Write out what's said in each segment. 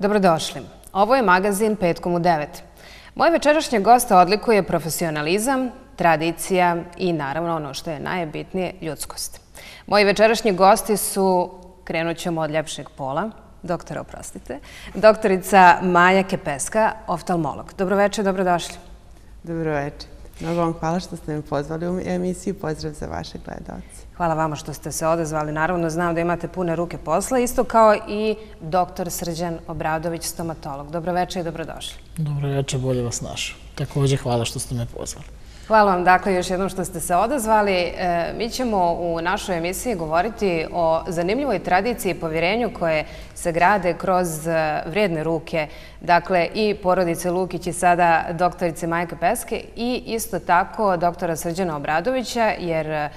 Dobrodošli. Ovo je magazin Petkom u 9. Moje večerašnje goste odlikuje profesionalizam, tradicija i naravno ono što je najbitnije, ljudskost. Moji večerašnji gosti su, krenut ćemo od ljepšeg pola, doktora, oprostite, doktorica Maja Kepeska, oftalmolog. Dobroveče, dobrodošli. Dobroveče. Mnogo vam hvala što ste me pozvali u emisiju. Pozdrav za vaše gledalce. Hvala vama što ste se odezvali. Naravno, znam da imate pune ruke posla, isto kao i doktor Srđan Obradović, stomatolog. Dobroveče i dobrodošli. Dobroveče, bolje vas našo. Također, hvala što ste me pozvali. Hvala vam dakle još jednom što ste se odazvali. E, mi ćemo u našoj emisiji govoriti o zanimljivoj tradiciji i povjerenju koje se grade kroz e, vredne ruke. Dakle, i porodice Lukić i sada doktorice Majke Peske i isto tako doktora Srđana Obradovića, jer e,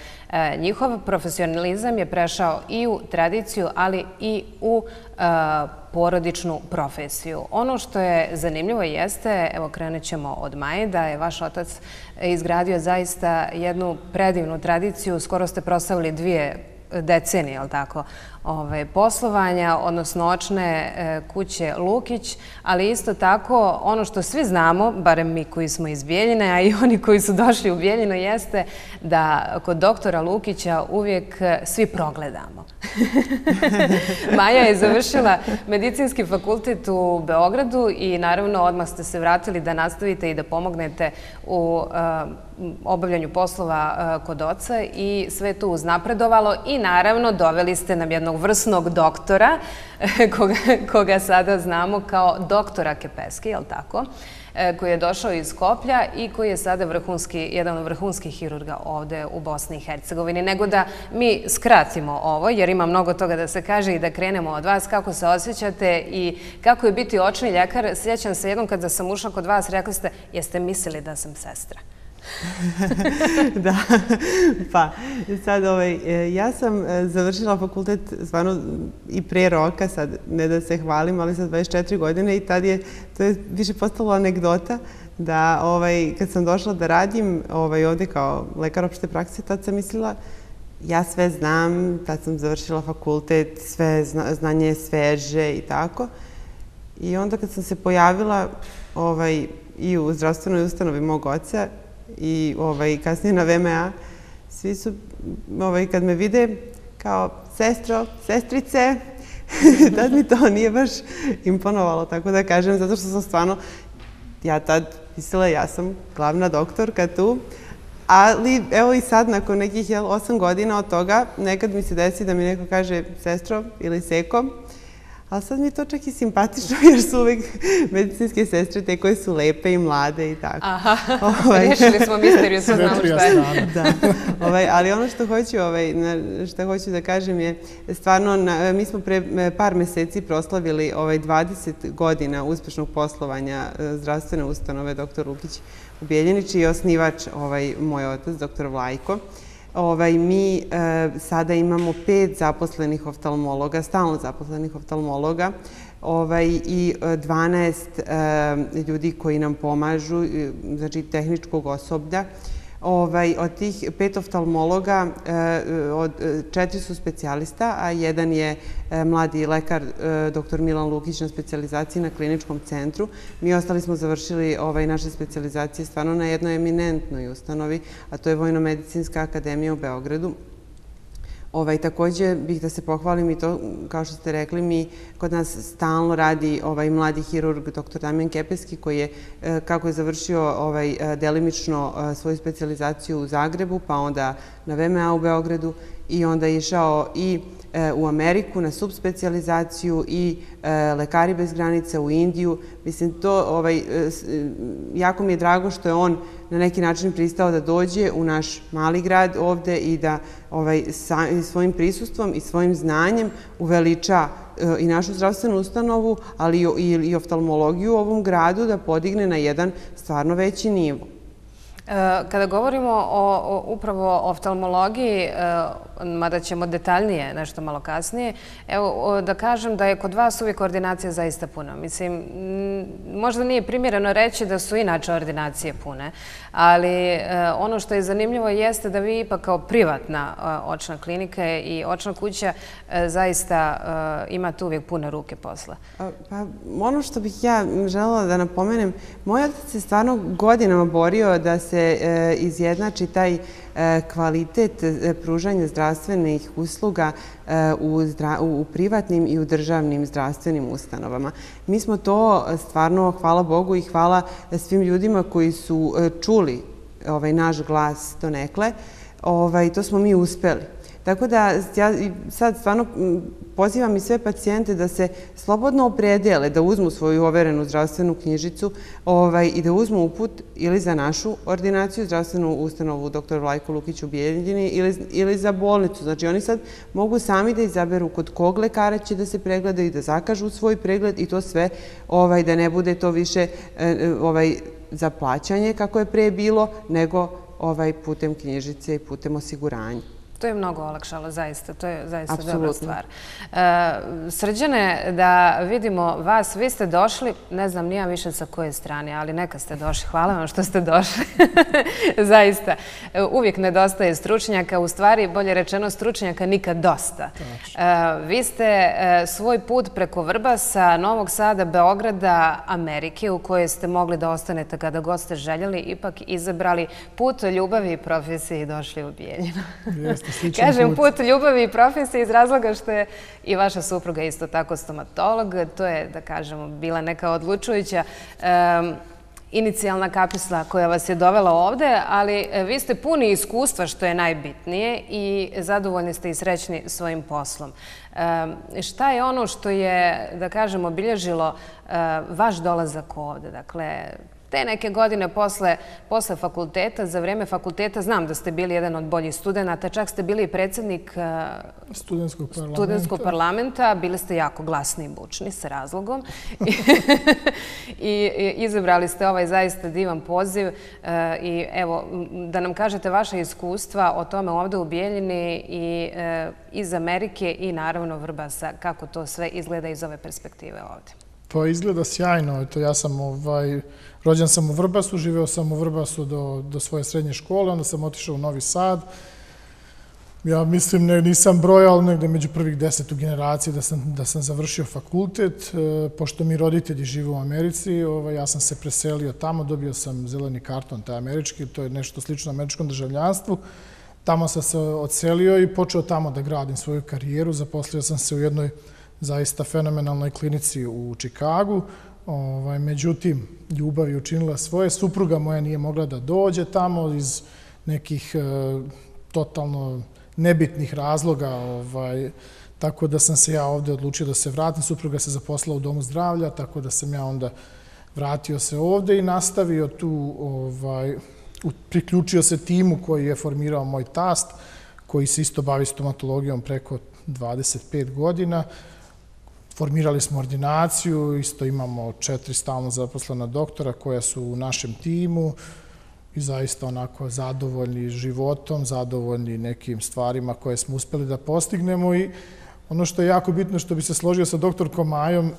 njihov profesionalizam je prešao i u tradiciju, ali i u povjerenju porodičnu profesiju. Ono što je zanimljivo jeste, evo krenut ćemo od Maje, da je vaš otac izgradio zaista jednu predivnu tradiciju. Skoro ste proslavili dvije decenije, je tako, poslovanja, odnosno očne e, kuće Lukić, ali isto tako ono što svi znamo, barem mi koji smo iz Bijeljine, a i oni koji su došli u Bijeljino, jeste da kod doktora Lukića uvijek e, svi progledamo. Maja je završila medicinski fakultet u Beogradu i naravno odmah ste se vratili da nastavite i da pomognete u e, obavljanju poslova e, kod oca i sve je to uznapredovalo i naravno doveli ste nam jednog vrsnog doktora koga sada znamo kao doktora Kepeski, je li tako? E, koji je došao iz Skoplja i koji je sada jedan od vrhunskih hirurga ovde u Bosni i Hercegovini. Nego da mi skratimo ovo, jer ima mnogo toga da se kaže i da krenemo od vas, kako se osjećate i kako je biti očni ljekar. Sjećam se jednom kada sam ušla kod vas, rekli ste, jeste mislili da sam sestra? da, pa sad ovaj, e, ja sam e, završila fakultet zvano i pre roka, sad ne da se hvalim, ali sa 24 godine i tad je, to je više postalo anegdota da ovaj, kad sam došla da radim ovaj, ovdje kao lekar opšte prakse, tad sam mislila ja sve znam, tad sam završila fakultet, sve zna, znanje je sveže i tako. I onda kad sam se pojavila ovaj, i u zdravstvenoj ustanovi mog oca, i ovaj, kasnije na VMA, svi su, ovaj, kad me vide, kao sestro, sestrice, tad mi to nije baš imponovalo, tako da kažem, zato što sam stvarno, ja tad mislila, ja sam glavna doktorka tu, ali evo i sad, nakon nekih jel, osam godina od toga, nekad mi se desi da mi neko kaže sestro ili seko, ali sad mi je to čak i simpatično jer su uvek medicinske sestre te koje su lepe i mlade i tako. Aha, ovaj, rješili smo misteriju, sad znamo što je. Ovaj, ali ono ovaj, što hoću da kažem je, stvarno, mi smo pre par meseci proslavili 20 godina uspešnog poslovanja e, zdravstvene ustanove dr. Lukić u i osnivač moj otac, dr. Vlajko. Ovaj, mi e, sada imamo pet zaposlenih oftalmologa, stalno zaposlenih oftalmologa ovaj, i 12 e, e, ljudi koji nam pomažu, znači tehničkog osoblja. Ovaj, od tih pet oftalmologa, eh, eh, četiri su specijalista, a jedan je eh, mladi lekar, dr. Milan Lukić, na specializaciji na kliničkom centru. Mi ostali smo završili ovaj, naše specializacije stvarno na jednoj eminentnoj ustanovi, a to je Vojnomedicinska akademija u Beogradu. Ovaj, također bih da se pohvalim i to, kao što ste rekli mi, kod nas stalno radi ovaj mladi hirurg, dr. Damjan Kepeski, koji je, e, kako je završio ovaj, e, delimično e, svoju specializaciju u Zagrebu, pa onda na VMA u Beogradu i onda je išao i e, u Ameriku na subspecializaciju i e, Lekari bez granica u Indiju. Mislim, to ovaj, e, jako mi je drago što je on na neki način pristao da dođe u naš mali grad ovde i da ovaj, svojim prisustvom i svojim znanjem uveliča i našu zdravstvenu ustanovu, ali i oftalmologiju u ovom gradu da podigne na jedan stvarno veći nivo. E, kada govorimo o upravo oftalmologiji, e, mada ćemo detaljnije nešto malo kasnije, evo da kažem da je kod vas uvijek ordinacija zaista puna. Mislim, možda nije primjereno reći da su inače ordinacije pune, ali e, ono što je zanimljivo jeste da vi ipak kao privatna očna klinika i očna kuća zaista imate uvijek pune ruke posla. Pa ono što bih ja željela da napomenem, moj otac je stvarno godinama borio da se se e, izjednači taj e, kvalitet e, pružanja zdravstvenih usluga u privatnim i u državnim zdravstvenim ustanovama. Mi smo to stvarno, hvala Bogu i hvala svim ljudima koji su čuli ovaj naš glas donekle, ovaj, to smo mi uspeli. Tako da ja sad stvarno pozivam i sve pacijente da se slobodno opredele da uzmu svoju overenu zdravstvenu knjižicu ovaj, i da uzmu uput ili za našu ordinaciju, zdravstvenu ustanovu dr. Vlajko Lukić u Bijeljini ili za bolnicu. Znači oni sad mogu sami da izaberu kod kog lekara će da se pregledaju, da zakažu svoj pregled i to sve ovaj, da ne bude to više e, e, ovaj, za plaćanje kako je pre bilo, nego putem knjižice i putem osiguranja. To je mnogo olakšalo, zaista. To je zaista dobra stvar. E, Srđane, da vidimo vas. Vi ste došli, ne znam, nijem više sa koje strane, ali neka ste došli. Hvala vam što ste došli. Zaista. E, uvijek nedostaje stručnjaka. U stvari, bolje rečeno, stručnjaka nikad dosta. E, vi ste svoj put preko Vrba sa Novog Sada, Beograda, Amerike, u kojoj ste mogli da ostanete kada god ste željeli, ipak izabrali put ljubavi i profesije i došli u Bijeljinu. Jeste kažem put ljubavi i profesije iz razloga što je i vaša supruga isto tako stomatolog. To je, da kažemo, bila neka odlučujuća inicijalna kapisla koja vas je dovela ovde, ali e, vi ste puni iskustva što je najbitnije i zadovoljni ste i srećni svojim poslom. Šta je ono što je, da kažemo, obilježilo e, vaš dolazak ovde? Dakle, te neke godine posle fakulteta, za vreme fakulteta, znam da ste bili jedan od boljih studenta, čak ste bili i predsednik e, studenskog parlamenta, bili ste jako glasni i bučni sa razlogom i izabrali ste ovaj zaista divan poziv e, i evo, da nam kažete vaše iskustva o tome ovde u Bijeljini i e, iz Amerike i naravno Vrbasa, kako to sve izgleda iz ove perspektive ovde. Pa izgleda sjajno, ja sam ovaj, Rođen sam u Vrbasu, živeo sam u Vrbasu do svoje srednje škole, onda sam otišao u Novi Sad. Ja mislim, nisam brojal negde među prvih deset u generaciji da sam završio fakultet. E, pošto mi roditelji žive u Americi, ovaj, ja sam se preselio tamo, dobio sam zeleni karton, taj američki, to je nešto slično američkom državljanstvu. Tamo sam se ocelio i počeo tamo da gradim svoju karijeru. Zaposlio sam se u jednoj zaista fenomenalnoj klinici u Čikagu, Ovaj, međutim, ljubav je učinila svoje. Supruga moja nije mogla da dođe tamo iz nekih e, totalno nebitnih razloga. Ovaj, tako da sam se ja ovde odlučio da se vratim. Supruga se zaposlala u Domu zdravlja, tako da sam ja onda vratio se ovde i nastavio tu, ovaj, priključio se timu koji je formirao moj tast, koji se isto bavi stomatologijom preko 25 godina. Formirali smo ordinaciju, isto imamo četiri stalno zaposlena doktora koja su u našem timu i zaista onako zadovoljni životom, zadovoljni nekim stvarima koje smo uspeli da postignemo i Ono što je jako bitno, što bi se složio sa doktorkom Majom, e,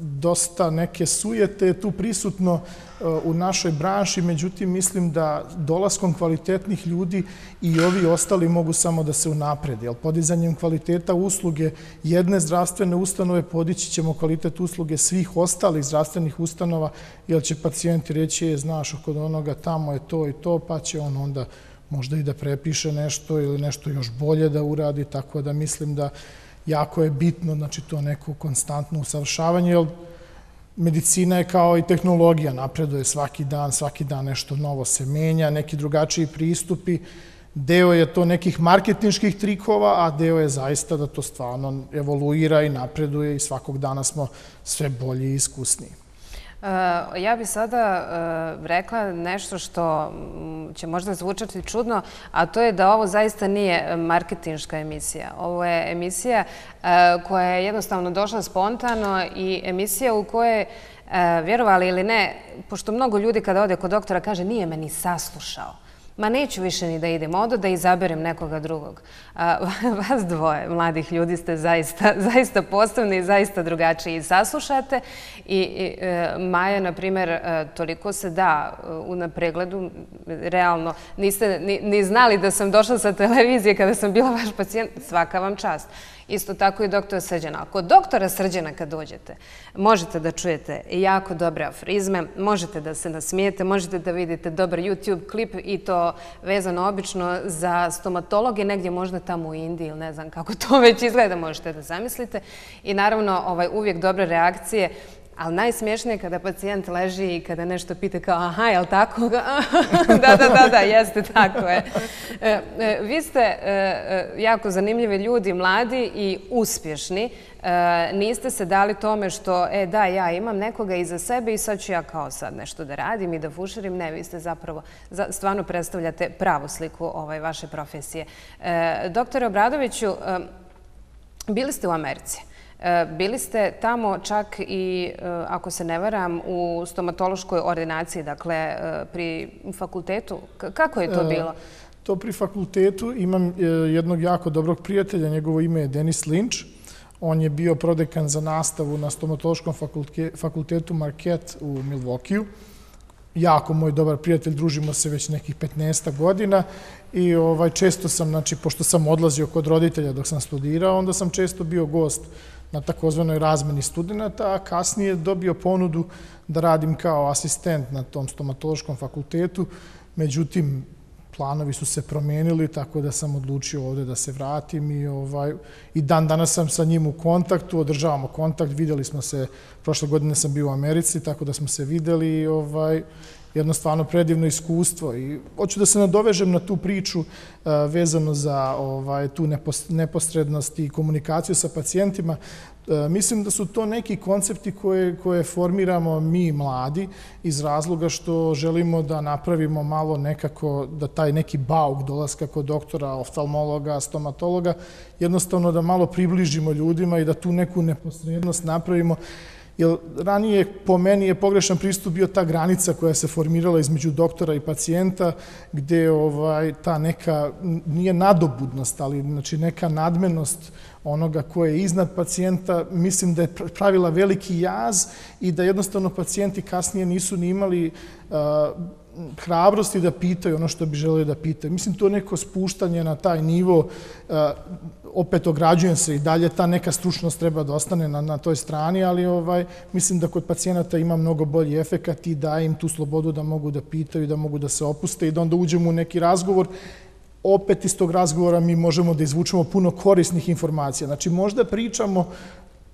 dosta neke sujete je tu prisutno e, u našoj branši, međutim mislim da dolaskom kvalitetnih ljudi i ovi ostali mogu samo da se unaprede. Podizanjem kvaliteta usluge jedne zdravstvene ustanove podići ćemo kvalitet usluge svih ostalih zdravstvenih ustanova, jer će pacijenti reći, e, znaš, kod onoga tamo je to i to, pa će on onda možda i da prepiše nešto ili nešto još bolje da uradi, tako da mislim da jako je bitno znači, to neko konstantno usavršavanje, jer medicina je kao i tehnologija, napreduje svaki dan, svaki dan nešto novo se menja, neki drugačiji pristupi, deo je to nekih marketinjskih trikova, a deo je zaista da to stvarno evoluira i napreduje i svakog dana smo sve bolji i iskusniji. Eh, ja bi sada eh, rekla nešto što mm, će možda zvučati čudno, a to je da ovo zaista nije marketinjska emisija. Ovo je emisija eh, koja je jednostavno došla spontano i emisija u kojoj, vjerovali ili ne, pošto mnogo ljudi kada ode kod doktora kaže nije me ni saslušao ma neću više ni da idem odo, da izaberem nekoga drugog. Vas dvoje, mladih ljudi, ste zaista postavni i zaista drugačiji. Saslušate i e, Maja, na primjer, e, toliko se da e, na pregledu, realno, niste ni znali da sam došla sa televizije kada sam bila vaš pacijent, svaka vam čast. Svaka vam čast isto tako i doktora Srđana. Ako doktora Srđana kad dođete, možete da čujete jako dobre aforizme, možete da se nasmijete, možete da vidite dobar YouTube klip i to vezano obično za stomatologe, negdje možda tamo u Indiji ili ne znam kako to već izgleda, možete da zamislite. I naravno, ovaj, uvijek dobre reakcije Ali najsmješnije je kada pacijent leži i kada nešto pita kao aha, je li tako? Da, da, da, da, jeste, tako je. E, e, vi ste e, jako zanimljivi ljudi, mladi i uspješni. Niste se dali tome što, e da, ja imam nekoga iza sebe i sad ću ja kao sad nešto da radim i da fušerim. Ne, vi ste zapravo, stvarno predstavljate pravu sliku ovaj, vaše profesije. Doktore Obradoviću, bili ste u Americi. E, bili ste tamo čak i, e, ako se ne varam, u stomatološkoj ordinaciji, dakle, e, pri fakultetu. Kako je to bilo? To pri fakultetu imam jednog jako dobrog prijatelja. Njegovo ime je Denis Lynch. On je bio prodekan za nastavu na stomatološkom fakultetu Marquette u Milvokiju. Jako moj dobar prijatelj, družimo se već nekih 15 godina i ovaj, često sam, znači, pošto sam odlazio kod roditelja dok sam studirao, onda sam često bio gost učinjen na takozvanoj razmeni studenta, a kasnije dobio ponudu da radim kao asistent na tom stomatološkom fakultetu. Međutim, planovi su se promijenili, tako da sam odlučio ovdje da se vratim i ovaj, dan danas sam sa njim u kontaktu, održavamo kontakt, vidjeli smo se, prošle godine sam bio u Americi, tako da smo se vidjeli i ovaj jedno stvarno predivno iskustvo. I hoću da se nadovežem na tu priču e, vezano za ovaj, tu neposrednost i komunikaciju sa pacijentima. E, mislim da su to neki koncepti koje formiramo mi mladi iz razloga što želimo da napravimo malo nekako da taj neki bauk dolaska kod doktora, oftalmologa, stomatologa, jednostavno da malo približimo ljudima i da tu neku neposrednost napravimo jer ranije po meni je pogrešan pristup bio ta granica koja se formirala između doktora i pacijenta, gde ovaj, ta neka, nije nadobudnost, ali znači neka nadmenost onoga koje je iznad pacijenta, mislim da je pravila veliki jaz i da jednostavno pacijenti kasnije nisu ni imali hrabrosti da pitaju ono što bi želeo da pitaju. Mislim, to je neko spuštanje na taj nivo, opet ograđujem se i dalje, ta neka stručnost treba da ostane na toj strani, ali ovaj, mislim da kod pacijenata ima mnogo bolji efekt i daje im tu slobodu da mogu da pitaju, da mogu da se opuste i da onda uđemo u neki razgovor opet iz tog razgovora mi možemo da izvučemo puno korisnih informacija. Znači, možda pričamo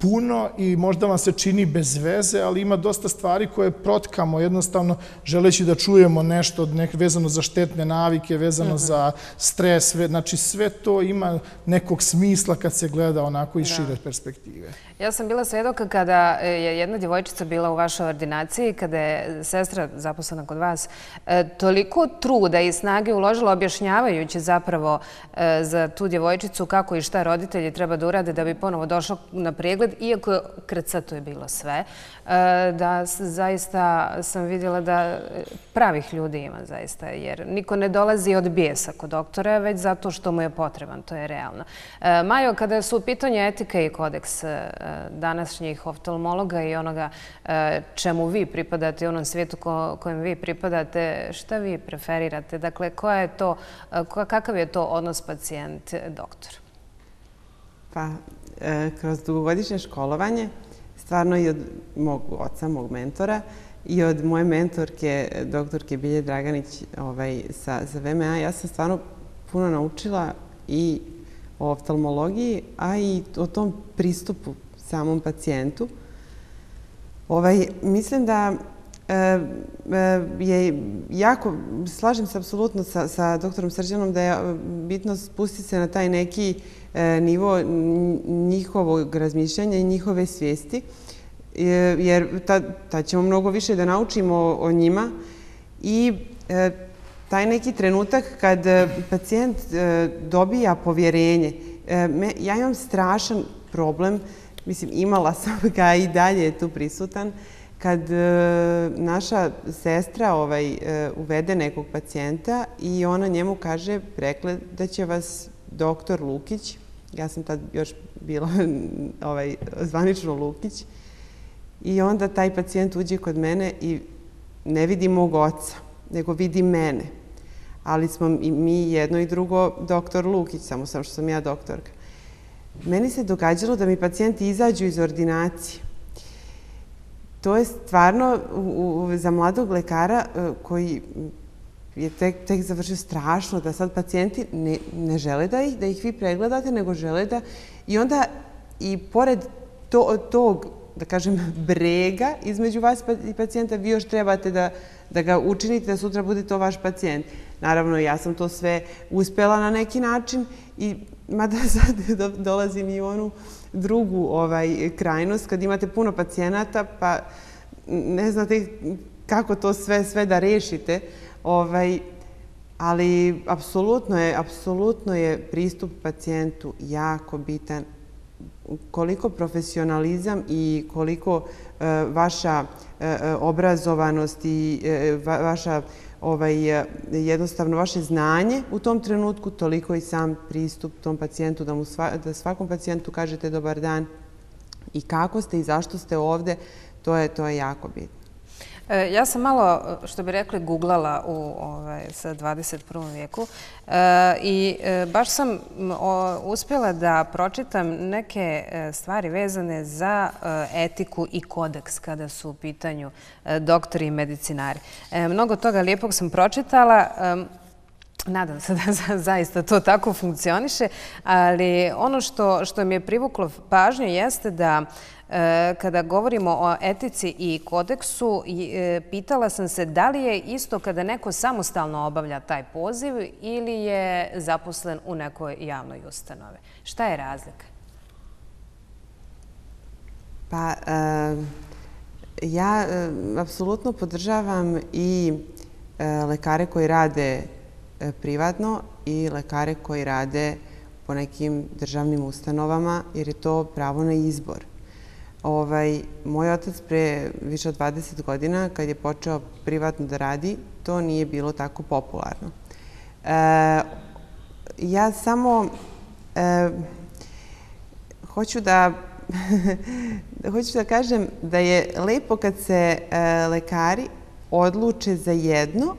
puno i možda vam se čini bez veze, ali ima dosta stvari koje protkamo, jednostavno želeći da čujemo nešto vezano za štetne navike, vezano mhm. za stres, znači sve to ima nekog smisla kad se gleda onako iz šire perspektive. Ja sam bila svedoka kada je jedna djevojčica bila u vašoj ordinaciji, kada je sestra zaposlana kod vas e, toliko truda i snage uložila objašnjavajući zapravo e, za tu djevojčicu kako i šta roditelji treba da urade da bi ponovo došla na pregled, iako krca to je bilo sve, e, da zaista sam vidjela da pravih ljudi ima zaista, jer niko ne dolazi od bijesa kod doktora, već zato što mu je potreban, to je realno. Majo, kada su u pitanju etike i kodeks današnjih oftalmologa i onoga e, čemu vi pripadate i onom svijetu kojem vi pripadate, šta vi preferirate? Dakle, e, kakav je to odnos pacijent-doktor? Pa, e, kroz dugogodišnje školovanje, stvarno i od mog oca, mog mentora, I od moje mentorke, doktorke Bilje Draganić ovaj, sa VMA, ja sam stvarno puno naučila i o oftalmologiji, a i o tom pristupu samom pacijentu. Ovaj, mislim da e, e, je jako, slažem se apsolutno sa doktorom Srđanom da je e, bitno spustiti se na taj neki nivo njihovog razmišljanja i njihove svijesti, jer ta ćemo mnogo više da naučimo o njima i taj neki trenutak kad pacijent dobija povjerenje, ja imam strašan problem da mislim, imala sam ga i dalje je tu prisutan. Kad e, naša sestra ovaj, e, uvede nekog pacijenta i ona njemu kaže da će vas doktor Lukić, ja sam tad još bila ovaj, zvanično Lukić, i onda taj pacijent uđe kod mene i ne vidi mog oca, nego vidi mene. Ali smo i mi jedno i drugo doktor Lukić, samo sam što sam ja doktorka. Meni se događalo da mi pacijenti izađu iz ordinacije. To je stvarno za mladog lekara e, koji je tek, tek završio strašno da sad pacijenti ne, ne žele da ih, da ih vi pregledate, nego žele da... I onda i pored to, tog, da kažem, brega između vas pa, i pacijenta, vi još trebate da, da ga učinite da sutra bude to vaš pacijent. Naravno, ja sam to sve uspela na neki način i mada sad dolazim i u onu drugu ovaj, krajnost, kad imate puno pacijenata, pa ne znate kako to sve, sve da rešite, ovaj, ali apsolutno je, apsolutno je pristup pacijentu jako bitan. Koliko profesionalizam i koliko eh, vaša eh, eh, obrazovanost i vaša Ovaj, e, jednostavno vaše znanje u tom trenutku, toliko i sam pristup tom pacijentu, da svakom pacijentu kažete dobar dan i kako ste i zašto ste ovde, to je jako bitno. E, ja sam malo, što bi rekli, googlala u 21. Ovaj, vijeku e, i e, baš sam uspjela da pročitam neke stvari vezane za etiku i kodeks kada su u pitanju doktori i medicinari. Mnogo toga lijepog sam pročitala. Nadam se da zaista to tako funkcioniše, ali ono što mi je privuklo pažnju jeste da e, kada govorimo o etici i kodeksu, e, pitala sam se da li je isto kada neko samostalno obavlja taj poziv ili je zaposlen u nekoj javnoj ustanovi. Šta je razlika? Pa, e, ja apsolutno podržavam i lekare koji rade E, privatno i lekare koji rade po nekim državnim ustanovama, jer je to pravo na izbor. Ovaj, moj otac pre više od 20 godina, kad je počeo privatno da radi, to nije bilo tako popularno. E, ja samo e, hoću da kažem da je lepo kad se lekari odluče za jedno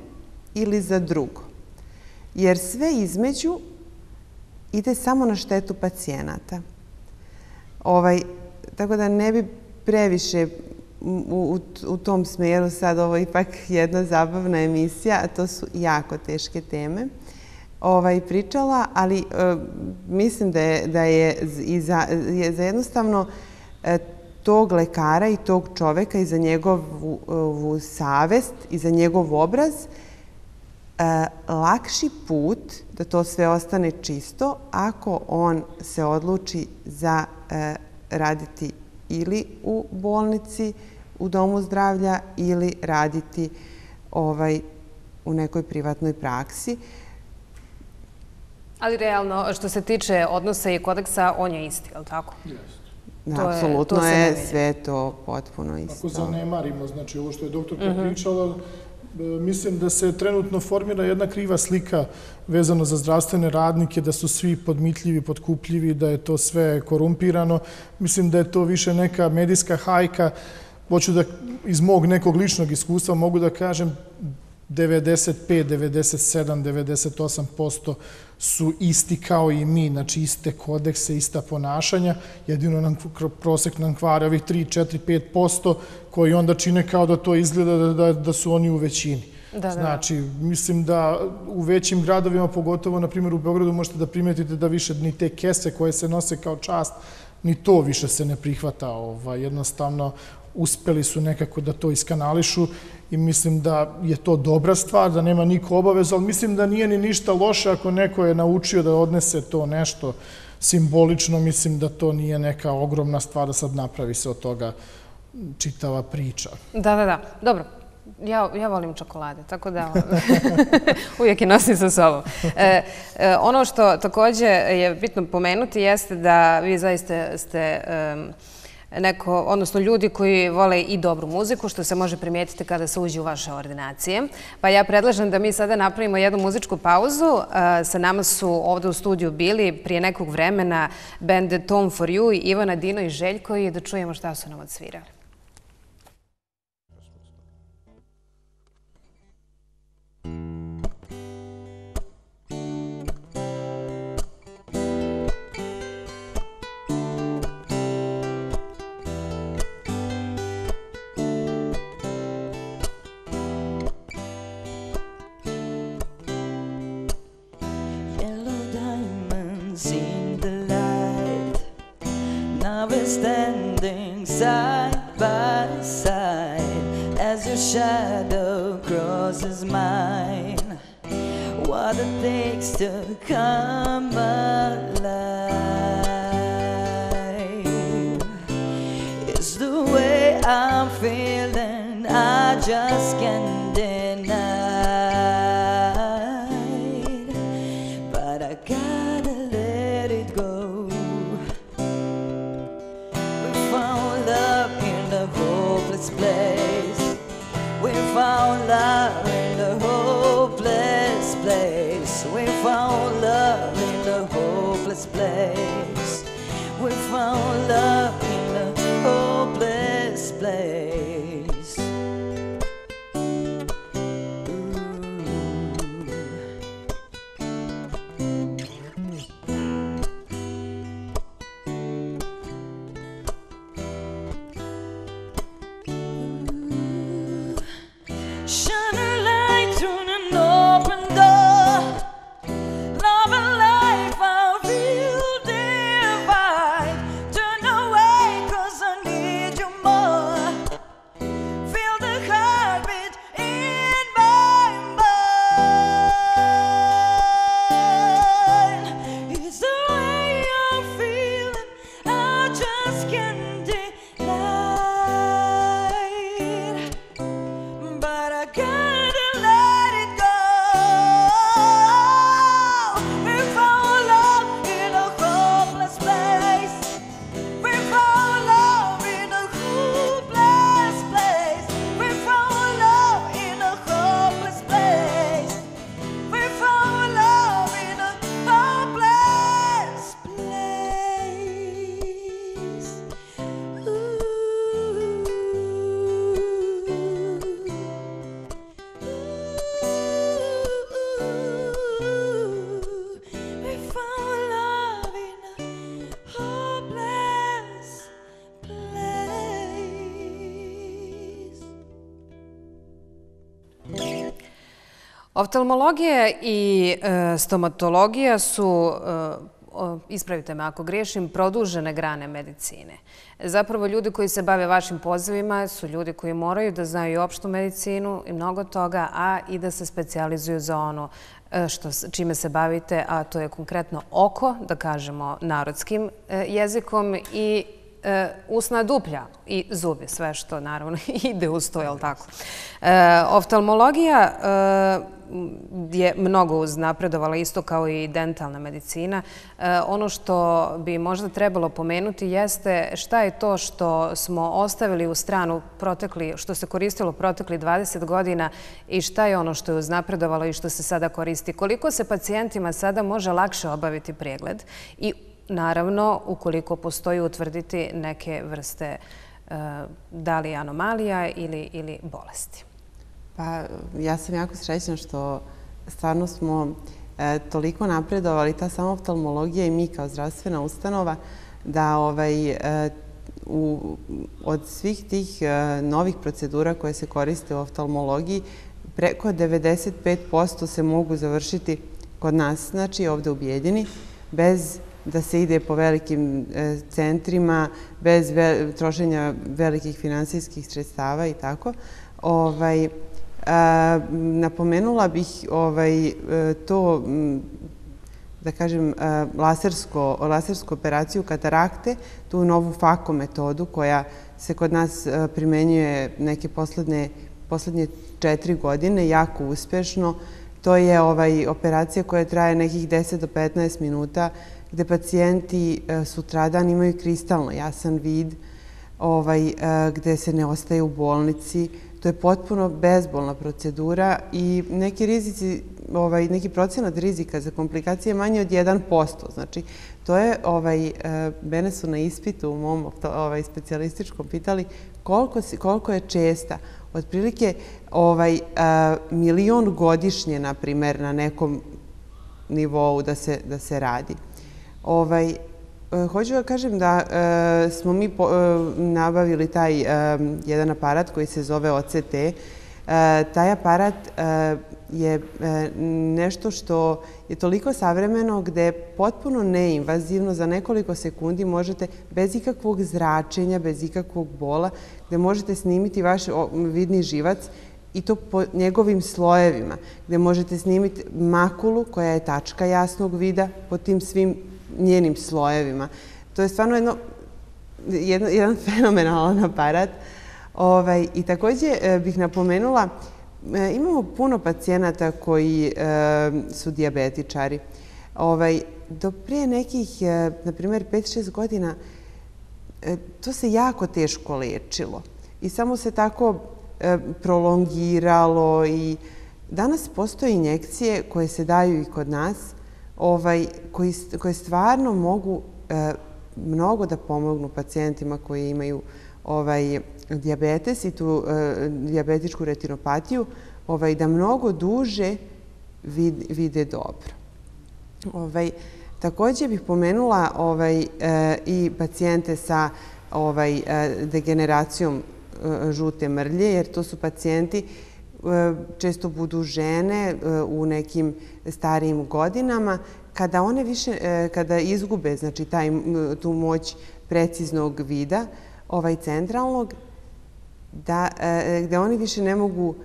ili za drugo jer sve između ide samo na štetu pacijenata. Ovaj, tako da ne bi previše u tom smjeru sad ovo ipak jedna zabavna emisija, a to su jako teške teme, ovaj, pričala, ali e, mislim da je i za jednostavno e, tog lekara i tog čoveka i za njegovu e, savest i za njegov obraz Eh, lakši put da to sve ostane čisto ako on se odluči za eh, raditi ili u bolnici, u domu zdravlja ili raditi ovaj, u nekoj privatnoj praksi. Ali realno, što se tiče odnose i kodeksa, on je isti, je li tako? Da, apsolutno je sve to potpuno isto. Ako zanemarimo, znači ovo što je doktor mhm. pričala, E, mislim da se trenutno formira jedna kriva slika vezano za zdravstvene radnike, da su svi podmitljivi, podkupljivi, da je to sve korumpirano. Mislim da je to više neka medijska hajka. Hoću da iz mog nekog ličnog iskustva mogu da kažem 95, 97, 98% su isti kao i mi, znači iste kodekse, ista ponašanja, jedino nam prosek nam kvare ovih 3, 4, 5% koji onda čine kao da to izgleda da su oni u većini. Znači, mislim da u većim gradovima, pogotovo na primjer u Beogradu, možete da primetite da više ni te kese koje se nose kao čast, ni to više se ne prihvata. Ovaj, jednostavno, uspeli su nekako da to iskanališu i mislim da je to dobra stvar, da nema niko obaveza, ali mislim da nije ni ništa loše ako neko je naučio da odnese to nešto simbolično, mislim da to nije neka ogromna stvar da sad napravi se od toga čitava priča. Da, da, da. Dobro. Ja, ja volim čokolade, tako da uvijek i nosim sa sobom. E, e, ono što takođe je bitno pomenuti jeste da vi zaista ste neko, odnosno ljudi koji vole i dobru muziku, što se može primijetiti kada se uđe u vaše ordinacije. Pa ja predlažem da mi sada napravimo jednu muzičku pauzu. E, sa nama su ovdje u studiju bili prije nekog vremena bende Tom For You, i Ivana Dino i Željko i da čujemo šta su nam odsvirali. side by side as your shadow crosses mine. What it takes to come alive is the way I'm feeling. I just Oftalmologija i e, stomatologija su, e, ispravite me ako grešim, produžene grane medicine. Zapravo ljudi koji se bave vašim pozivima su ljudi koji moraju da znaju i opštu medicinu i mnogo toga, a i da se specializuju za ono e, čime se bavite, a to je konkretno oko, da kažemo narodskim jezikom i E, usna dublja i zubi, sve što naravno ide u to, je li tako? E, oftalmologija e, je mnogo uznapredovala, isto kao i dentalna medicina. Ono što bi možda trebalo pomenuti jeste šta je to što smo ostavili u stranu, što se koristilo protekli 20 godina i šta je ono što je uznapredovalo i što se sada koristi. Koliko se pacijentima sada može lakše obaviti pregled i naravno, ukoliko postoji utvrditi neke vrste e, da li anomalija ili bolesti. Pa ja sam jako srećna što stvarno smo e, toliko napredovali ta oftalmologija i mi kao zdravstvena ustanova da ovaj, e, od svih tih novih procedura koje se koriste u oftalmologiji preko 95% se mogu završiti kod nas, znači ovde u Bijedini, bez da se ide po velikim e, centrima bez trošenja velikih finansijskih sredstava i tako. Ovaj, e, napomenula bih ovaj, e, to da kažem, lasersku operaciju katarakte, tu novu FAKO metodu koja se kod nas primenjuje neke poslednje četiri godine, jako uspešno. To je ovaj, operacija koja traje nekih 10 do 15 minuta, gde pacijenti e, sutradan imaju kristalno jasan vid ovaj, e, gde se ne ostaje u bolnici. To je potpuno bezbolna procedura i neki ovaj, procenat rizika za komplikacije je manje od 1%. Znači, to je, ovaj, e, mene su na ispitu u mom specijalističkom pitali koliko je česta. Otprilike milion godišnje, na primer, na nekom nivou da se radi. Ovaj, e, hoću da kažem da e, smo mi e, nabavili taj jedan aparat koji se zove OCT. taj aparat je nešto što je toliko savremeno gde potpuno neinvazivno za nekoliko sekundi možete bez ikakvog zračenja, bez ikakvog bola, gde možete snimiti vaš vidni živac i to po njegovim slojevima, gde možete snimiti makulu koja je tačka jasnog vida po tim svim njenim slojevima. To je stvarno jedno, jedan fenomenalan aparat. Ovaj, I takođe e, bih napomenula, e, imamo puno pacijenata koji e, su diabetičari. Ovaj, do prije nekih, na primjer, 5-6 godina, to se jako teško liječilo. I samo se tako prolongiralo. i Danas postoje injekcije koje se daju i kod nas, ovaj, koji, koje stvarno mogu e, mnogo da pomognu pacijentima koji imaju ovaj, diabetes i tu e, diabetičku retinopatiju, ovaj, da mnogo duže vide dobro. Ovaj, također bih pomenula ovaj, e, i pacijente sa ovaj, e, degeneracijom žute mrlje, jer to su pacijenti e, E, često budu žene e, u nekim starijim godinama, kada one više, e, kada izgube znači tu moć preciznog vida, ovaj centralnog, gde oni više ne mogu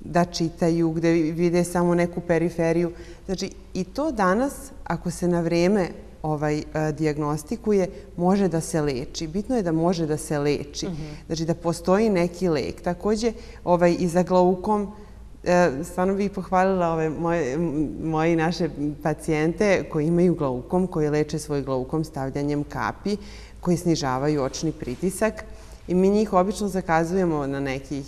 da čitaju, gde vide samo neku periferiju. Znači, i to danas, ako se na vreme ovaj e, diagnostikuje, može da se leči. Bitno je da može da se leči. Mhm. Znači da postoji neki lek. Takođe, ovaj, i za glaukom, e, stvarno bih pohvalila ove moje naše pacijente koji imaju glaukom, koji leče svoj glaukom stavljanjem kapi, koji snižavaju očni pritisak. I mi njih obično zakazujemo na nekih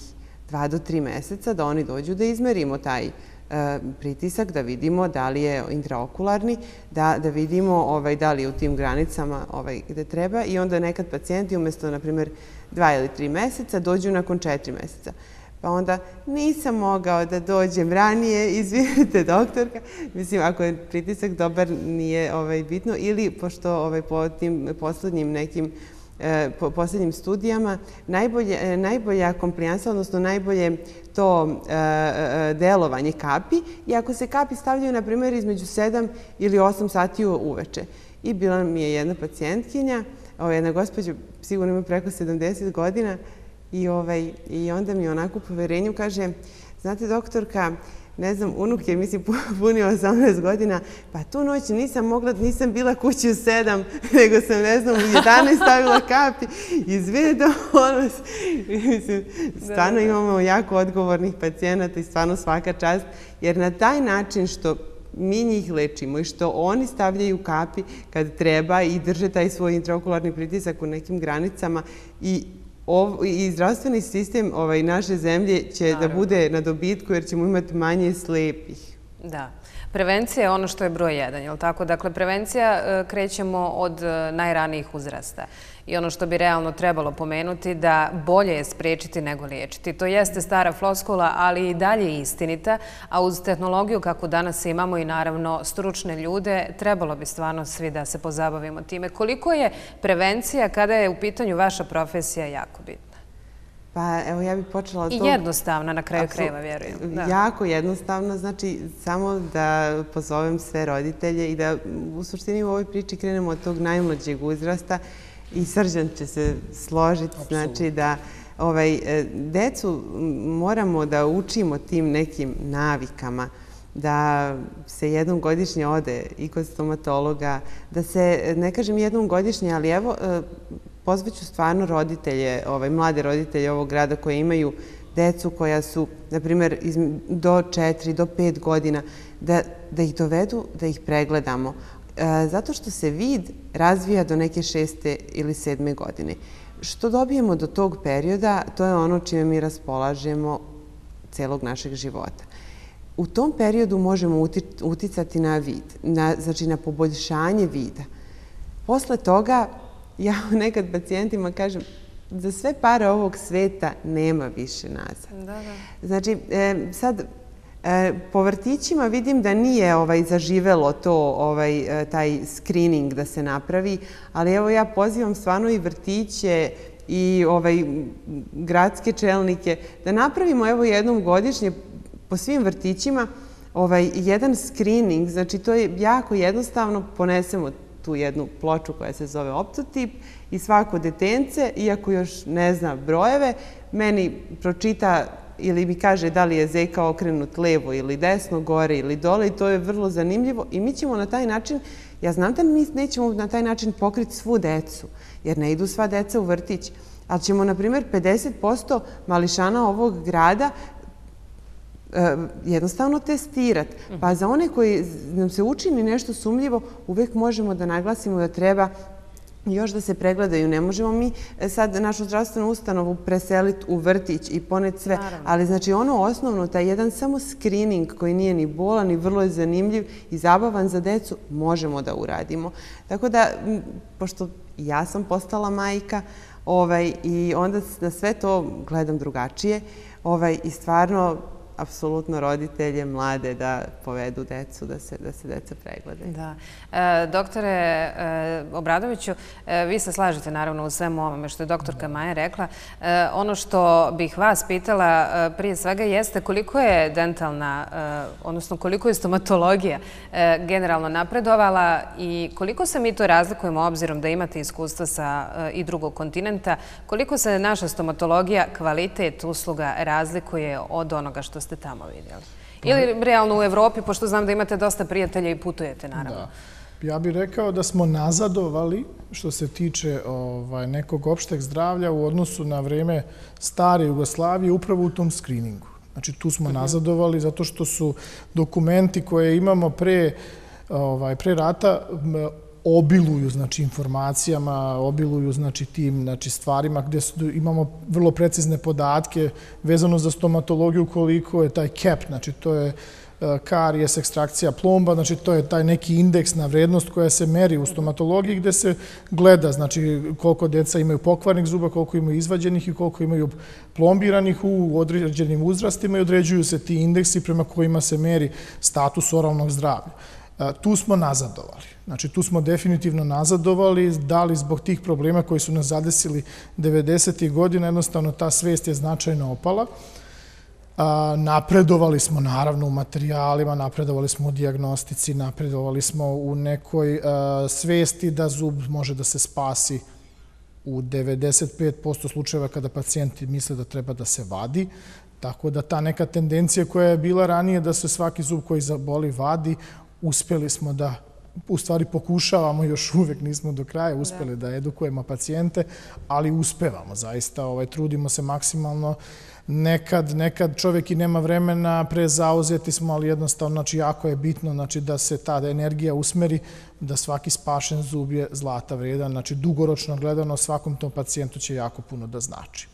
dva do tri meseca da oni dođu da izmerimo taj glaukom E, pritisak, da vidimo da li je intraokularni, da vidimo ovaj, da li je u tim granicama ovaj, gde treba i onda nekad pacijenti umjesto, na primjer, dva ili tri meseca dođu nakon četiri meseca. Pa onda nisam mogao da dođem ranije, izvijete doktorka. Mislim, ako je pritisak dobar, nije ovaj, bitno. Ili pošto po tim poslednjim nekim E, po posljednjim studijama, e, najbolja komplijansa, odnosno najbolje to e, delovanje kapi i ako se kapi stavljaju, na primjer, između 7 ili 8 sati uveče. I bila mi je jedna pacijentkinja, jedna gospođa, sigurno ima preko 70 godina, ovaj, i onda mi onako u poverenju kaže, znate, doktorka, ne znam, unuk je, mislim, punio 18 godina, pa tu noć nisam mogla, nisam bila kući u sedam, nego sam, ne znam, u 11 stavila kapi. Izvijete to, ono, mislim, stvarno imamo jako odgovornih pacijenata i stvarno svaka čast, jer na taj način što mi njih lečimo i što oni stavljaju kapi kad treba i drže taj svoj intraokularni pritisak u nekim granicama i i zdravstveni sistem ovaj, naše zemlje će da bude na dobitku jer ćemo imati manje slepih. Da. Prevencija je ono što je broj jedan, je li tako? Dakle, prevencija e, krećemo od e, najranijih uzrasta. I ono što bi realno trebalo pomenuti da bolje je spriječiti nego liječiti. To jeste stara floskula, ali i dalje istinita, a uz tehnologiju kako danas imamo i naravno stručne ljude, trebalo bi stvarno svi da se pozabavimo time. Koliko je prevencija kada je u pitanju vaša profesija jako bitna? Pa evo ja bih počela od toga. I jednostavna na kraju kreva, vjerujem. Jako jednostavna, znači samo da pozovem sve roditelje i da u suštini u ovoj priči krenemo od tog najmlađeg uzrasta i srđan će se složiti, znači da ovaj, e, decu moramo da učimo tim nekim navikama da se jednom godišnje ode i kod stomatologa, da se, ne kažem jednom godišnje, ali evo, e, pozveću stvarno roditelje, ovaj, mlade roditelje ovog grada koje imaju decu koja su, na primjer, do četiri, do pet godina, da, da ih dovedu, da ih pregledamo. E, zato što se vid razvija do neke šeste ili sedme godine. Što dobijemo do tog perioda, to je ono čime mi raspolažemo celog našeg života. U tom periodu možemo uticati na vid, na, znači na poboljšanje vida. Posle toga, ja nekad pacijentima kažem za sve pare ovog sveta nema više nazad. Da, da. Znači, e, sad e, po vrtićima vidim da nije ovaj, zaživelo to, ovaj, e, taj screening da se napravi, ali evo ja pozivam stvarno i vrtiće i ovaj, gradske čelnike da napravimo evo jednom godišnje po svim vrtićima ovaj, jedan screening, znači to je jako jednostavno, ponesemo tu jednu ploču koja se zove optotip i svako detence, iako još ne zna brojeve, meni pročita ili mi kaže da li je zeka okrenut levo ili desno, gore ili dole i to je vrlo zanimljivo i mi ćemo na taj način, ja znam da mi nećemo na taj način pokriti svu decu, jer ne idu sva deca u vrtić, ali ćemo, na primjer, 50% mališana ovog grada Eh, jednostavno testirati. Pa za one koji nam se učini nešto sumljivo, uvek možemo da naglasimo da treba još da se pregledaju. Ne možemo mi e, sad našu zdravstvenu ustanovu preseliti u vrtić i ponet sve, ali znači ono osnovno, taj jedan samo screening koji nije ni bolan i vrlo je zanimljiv i zabavan za decu, možemo da uradimo. Tako da, pošto ja sam postala majka ovaj, i onda na sve to gledam drugačije ovaj, i stvarno apsolutno roditelje, mlade da povedu decu, da se deca preglede. Da. E, doktore e, Obradoviću, e, vi se slažete naravno u svemu ovome što je doktorka Maja rekla. Ono što bih vas pitala prije svega jeste koliko je dentalna, odnosno koliko je stomatologija generalno napredovala i koliko se mi to razlikujemo obzirom da imate iskustva sa i drugog kontinenta, koliko se naša stomatologija, kvalitet usluga razlikuje od onoga što ste ste tamo vidjeli. Pa Ili realno u Evropi, pošto znam da imate dosta prijatelja i putujete, naravno. Ja bih rekao da smo nazadovali što se tiče ovaj, nekog opšteg zdravlja u odnosu na vreme stare Jugoslavije upravo u tom skriningu. Znači tu smo mhm. nazadovali zato što su dokumenti koje imamo pre ovaj, rata obiluju znači informacijama, obiluju znači tim znači stvarima gdje imamo vrlo precizne podatke vezano za stomatologiju koliko je taj cap, znači to je e, karijes, ekstrakcija plomba, znači to je taj neki indeks na vrednost koja se meri u stomatologiji gdje se gleda znači koliko djeca imaju pokvarnih zuba, koliko imaju izvađenih i koliko imaju plombiranih u određenim uzrastima i određuju se ti indeksi prema kojima se meri status oralnog zdravlja tu smo nazadovali. Znači, tu smo definitivno nazadovali, da li zbog tih problema koji su nas zadesili 90. godina, jednostavno ta svest je značajno opala. Napredovali smo, naravno, u materijalima, napredovali smo u diagnostici, napredovali smo u nekoj svesti da zub može da se spasi u 95% slučajeva kada pacijenti misle da treba da se vadi. Tako da ta neka tendencija koja je bila ranije da se svaki zub koji zaboli vadi, uspjeli smo da, u stvari pokušavamo, još uvijek nismo do kraja uspjeli da edukujemo pacijente, ali uspevamo zaista, ovaj, trudimo se maksimalno. Nekad čovjek i nema vremena, pre zauzeti smo, ali jednostavno, znači jako je bitno znači, da se ta energija usmeri, da svaki spašen zub je zlata vrijedan, znači dugoročno gledano svakom tom pacijentu će jako puno da znači.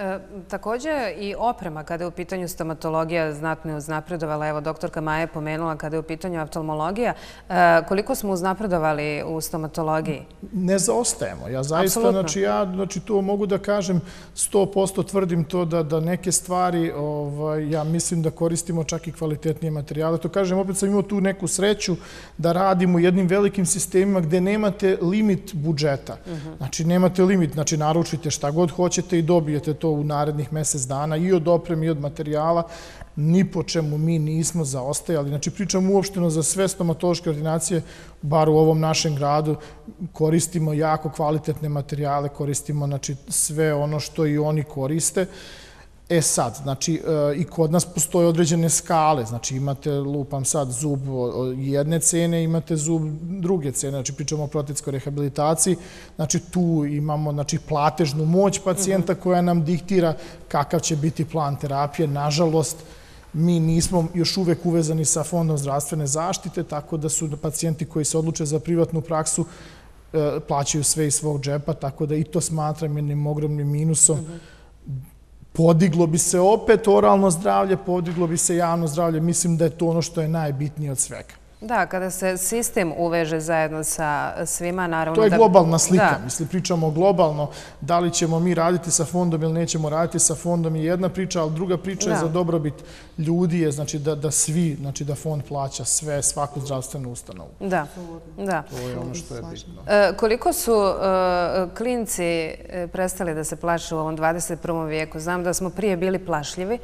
E, Također i oprema kada je u pitanju stomatologija znatno je uznapredovala. Evo, doktorka Maja je pomenula kada je u pitanju oftalmologija. E, koliko smo uznapredovali u stomatologiji? Ne zaostajemo. Ja zaista, znači, ja znači, to mogu da kažem, 100% tvrdim to da neke stvari, ovaj, ja mislim da koristimo čak i kvalitetnije materijale. To kažem, opet sam imao tu neku sreću da radim u jednim velikim sistemima gde nemate limit budžeta. Mhm. Znači, nemate limit. Znači, naručite šta god hoćete i dobijete to to u narednih mesec dana i od opreme i od materijala, ni po čemu mi nismo zaostajali. Znači, pričam uopšteno za sve stomatološke ordinacije, bar u ovom našem gradu, koristimo jako kvalitetne materijale, koristimo znači, sve ono što i oni koriste. E sad, znači, e, i kod nas postoje određene skale, znači imate, lupam sad, zub jedne cene, imate zub druge cene, znači pričamo o protetskoj rehabilitaciji, znači tu imamo znači, platežnu moć pacijenta mhm. koja nam diktira kakav će biti plan terapije. Nažalost, mi nismo još uvek uvezani sa Fondom zdravstvene zaštite, tako da su pacijenti koji se odluče za privatnu praksu e, plaćaju sve iz svog džepa, tako da i to smatram jednim ogromnim minusom. Mhm podiglo bi se opet oralno zdravlje, podiglo bi se javno zdravlje. Mislim da je to ono što je najbitnije od svega. Da, kada se sistem uveže zajedno sa svima, naravno... To je globalna slika, misli, pričamo globalno, da li ćemo mi raditi sa fondom ili nećemo raditi sa fondom je jedna priča, ali druga priča je za dobrobit ljudi, je znači da svi, znači da fond plaća sve, svaku zdravstvenu ustanovu. Da, da. To je ono što je bitno. E, koliko su e, klinci e, prestali da se plaću u ovom 21. vijeku? Znam da smo prije bili plašljivi,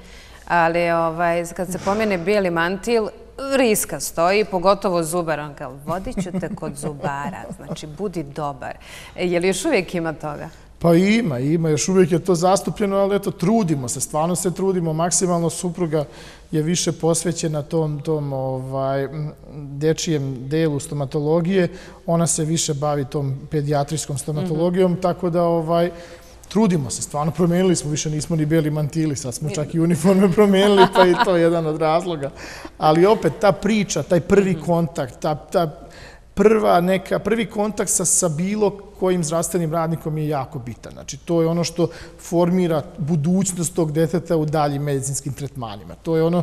ali ovaj, kad se pomene bijeli mantil, riska stoji, pogotovo zubar. On kao, vodit ću te kod zubara, znači budi dobar. E, je li još uvijek ima toga? Pa ima, ima, još uvijek je to zastupljeno, ali eto, trudimo se, stvarno se trudimo, maksimalno supruga je više posvećena tom, tom ovaj, dečijem delu stomatologije, ona se više bavi tom pediatrijskom stomatologijom, mhm. tako da ovaj, Trudimo se, stvarno promijenili smo, više nismo ni bijeli mantili, sad smo čak i uniforme promijenili, pa je to jedan od razloga. Ali opet, ta priča, taj prvi mhm. kontakt, ta prva neka, prvi kontakt sa bilo kojim zdravstvenim radnikom je jako bitan. Znači, to je ono što formira budućnost tog deteta u daljim medicinskim tretmanima. To je ono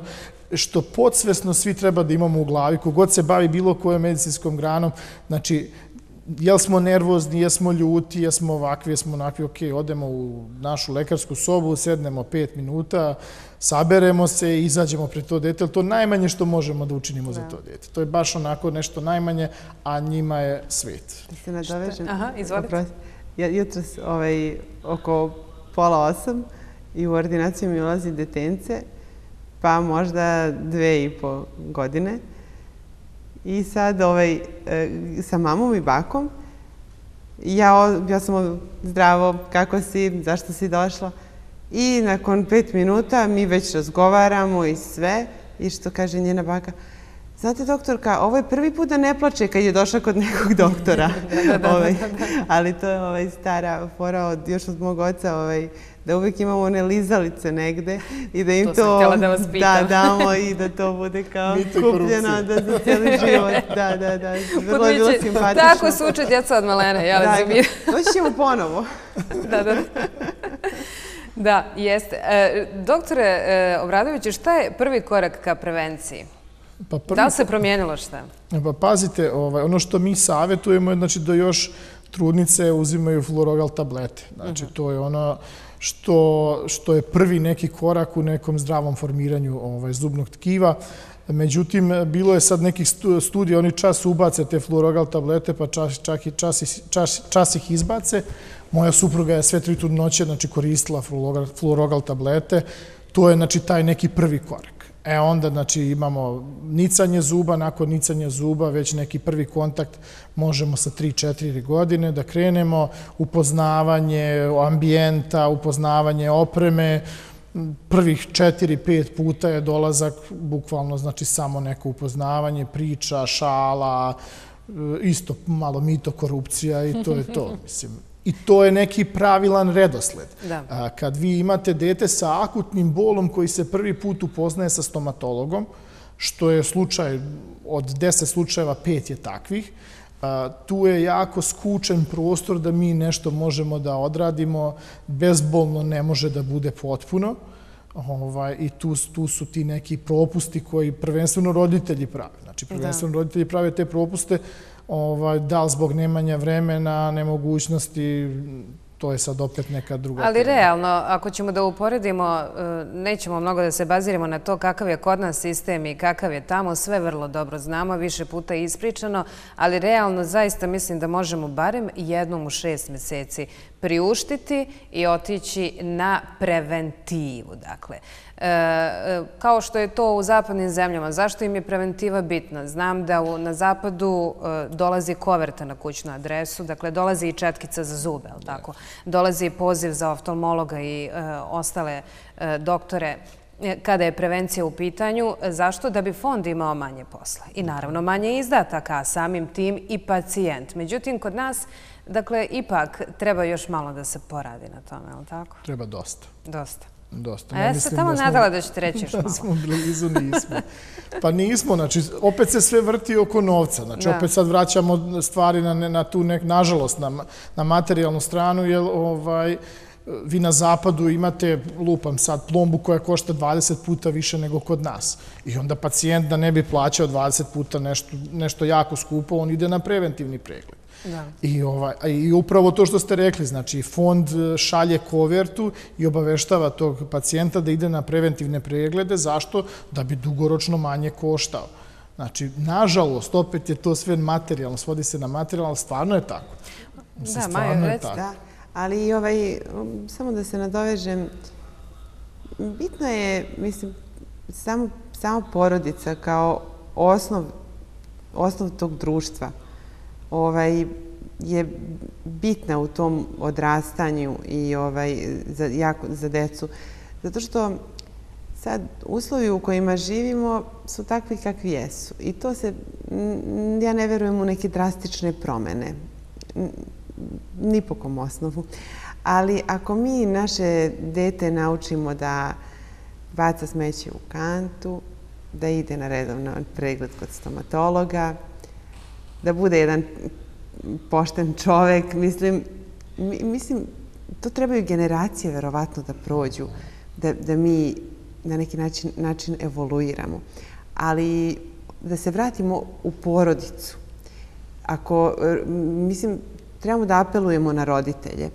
što podsvesno svi treba da imamo u glavi, kogod se bavi bilo kojom medicinskom granom, znači, jel smo nervozni, jel smo ljuti, jel smo ovakvi, jel smo onakvi, ok, odemo u našu lekarsku sobu, sednemo pet minuta, saberemo se i izađemo pre to dete, ali to najmanje što možemo da učinimo za to dete. To je baš onako nešto najmanje, a njima je svet. Se ne dovežem. Aha, izvolite. Jutro ovaj, oko pola osam i u ordinaciju mi ulazi detence, pa možda dve i po godine. I sad ovaj, e, sa mamom i bakom, ja sam zdravo, kako si, zašto si došla. I nakon pet minuta mi već razgovaramo i sve. I što kaže njena baka, znate doktorka, ovo je prvi put da ne plače kad je došla kod nekog doktora. Ovaj, ali to je ovaj, stara fora još od mog oca. Da, da uvijek imamo one lizalice negde i da im to damo i da to bude kao kupljeno za cijeli život. Da, da, da. Vrlo je bilo simpatično. Tako su uče djeca od malene. Doći ćemo ponovo. Da, da. Da, jeste. E, doktore e, Obradoviće, šta je prvi korak ka prevenciji? Pa da li se promijenilo šta? E, pa pazite, ovaj, ono što mi savjetujemo je znači, da još trudnice uzimaju fluorogal tablete. Znači, mhm. to je ono što, što je prvi neki korak u nekom zdravom formiranju ovaj, zubnog tkiva. Međutim, bilo je sad nekih studija, oni čas ubace te fluorogal tablete, pa čas, čak i čas, čas, čas ih izbace. Moja supruga je sve tri tu noće znači, koristila fluorogal, fluorogal tablete. To je znači, taj neki prvi korak. E onda, znači, imamo nicanje zuba, nakon nicanja zuba već neki prvi kontakt možemo sa 3-4 godine da krenemo, upoznavanje ambijenta, upoznavanje opreme, prvih 4-5 puta je dolazak bukvalno, znači, samo neko upoznavanje, priča, šala, e, isto malo mito, korupcija i to je to, mislim, I to je neki pravilan redosled. Kad vi imate dete sa akutnim bolom koji se prvi put upoznaje sa stomatologom, što je slučaj od deset slučajeva, pet je takvih, tu je jako skučen prostor da mi nešto možemo da odradimo, bezbolno ne može da bude potpuno ovaj, i tu su ti neki propusti koji prvenstveno roditelji prave. Znači, prvenstveno roditelji prave te propuste Ovaj, da li zbog nemanja vremena, nemogućnosti, to je sad opet neka druga tema. Ali realno, ako ćemo da uporedimo, e, nećemo mnogo da se baziramo na to kakav je kod nas sistem i kakav je tamo, sve vrlo dobro znamo, više puta ispričano, ali realno zaista mislim da možemo barem jednom u šest meseci priuštiti i otići na preventivu. Dakle, E, e, kao što je to u zapadnim zemljama, zašto im je preventiva bitna? Znam da na zapadu e, dolazi koverta na kućnu adresu, dakle dolazi i četkica za zube, dolazi i poziv za oftalmologa i ostale doktore kada je prevencija u pitanju, zašto da bi fond imao manje posla? I naravno manje izdataka, samim tim i pacijent. Međutim, kod nas, dakle, ipak treba još malo da se poradi na tome, je li tako? Treba dosta. Dosta. Dosta. A ja sam tamo nadala da ćete reći još Da smo blizu, nismo. Pa nismo, znači, opet se sve vrti oko novca. Znači, opet sad vraćamo stvari na tu, nažalost, na materijalnu stranu, jer ovaj... Vi na zapadu imate, lupam sad, plombu koja košta 20 puta više nego kod nas. I onda pacijent da ne bi plaćao 20 puta nešto jako skupo, on ide na preventivni pregled. I, ovaj, I upravo to što ste rekli, znači fond e, šalje kovertu i obaveštava tog pacijenta da ide na preventivne preglede, zašto? Da bi dugoročno manje koštao. Znači, nažalost, opet je to sve materijalno, svodi se na materijal, ali stvarno je tako. Da, Maja, reći da. Ali ovaj, um, samo da se nadovežem, bitno je, mislim, samo, samo porodica kao osnov, osnov tog društva ovaj, je bitna u tom odrastanju i ovaj, za, jako, za decu. Zato što sad uslovi u kojima živimo su takvi kakvi jesu. I to se, ja ne verujem u neke drastične promene. Ni po kom osnovu. Ali ako mi naše dete naučimo da baca smeće u kantu, da ide na redovno pregled kod stomatologa, da bude jedan pošten čovek. Mislim, mislim to trebaju generacije verovatno da prođu, da, da mi na neki način, način evoluiramo. Ali da se vratimo u porodicu. Ako, mislim, trebamo da apelujemo na roditelje.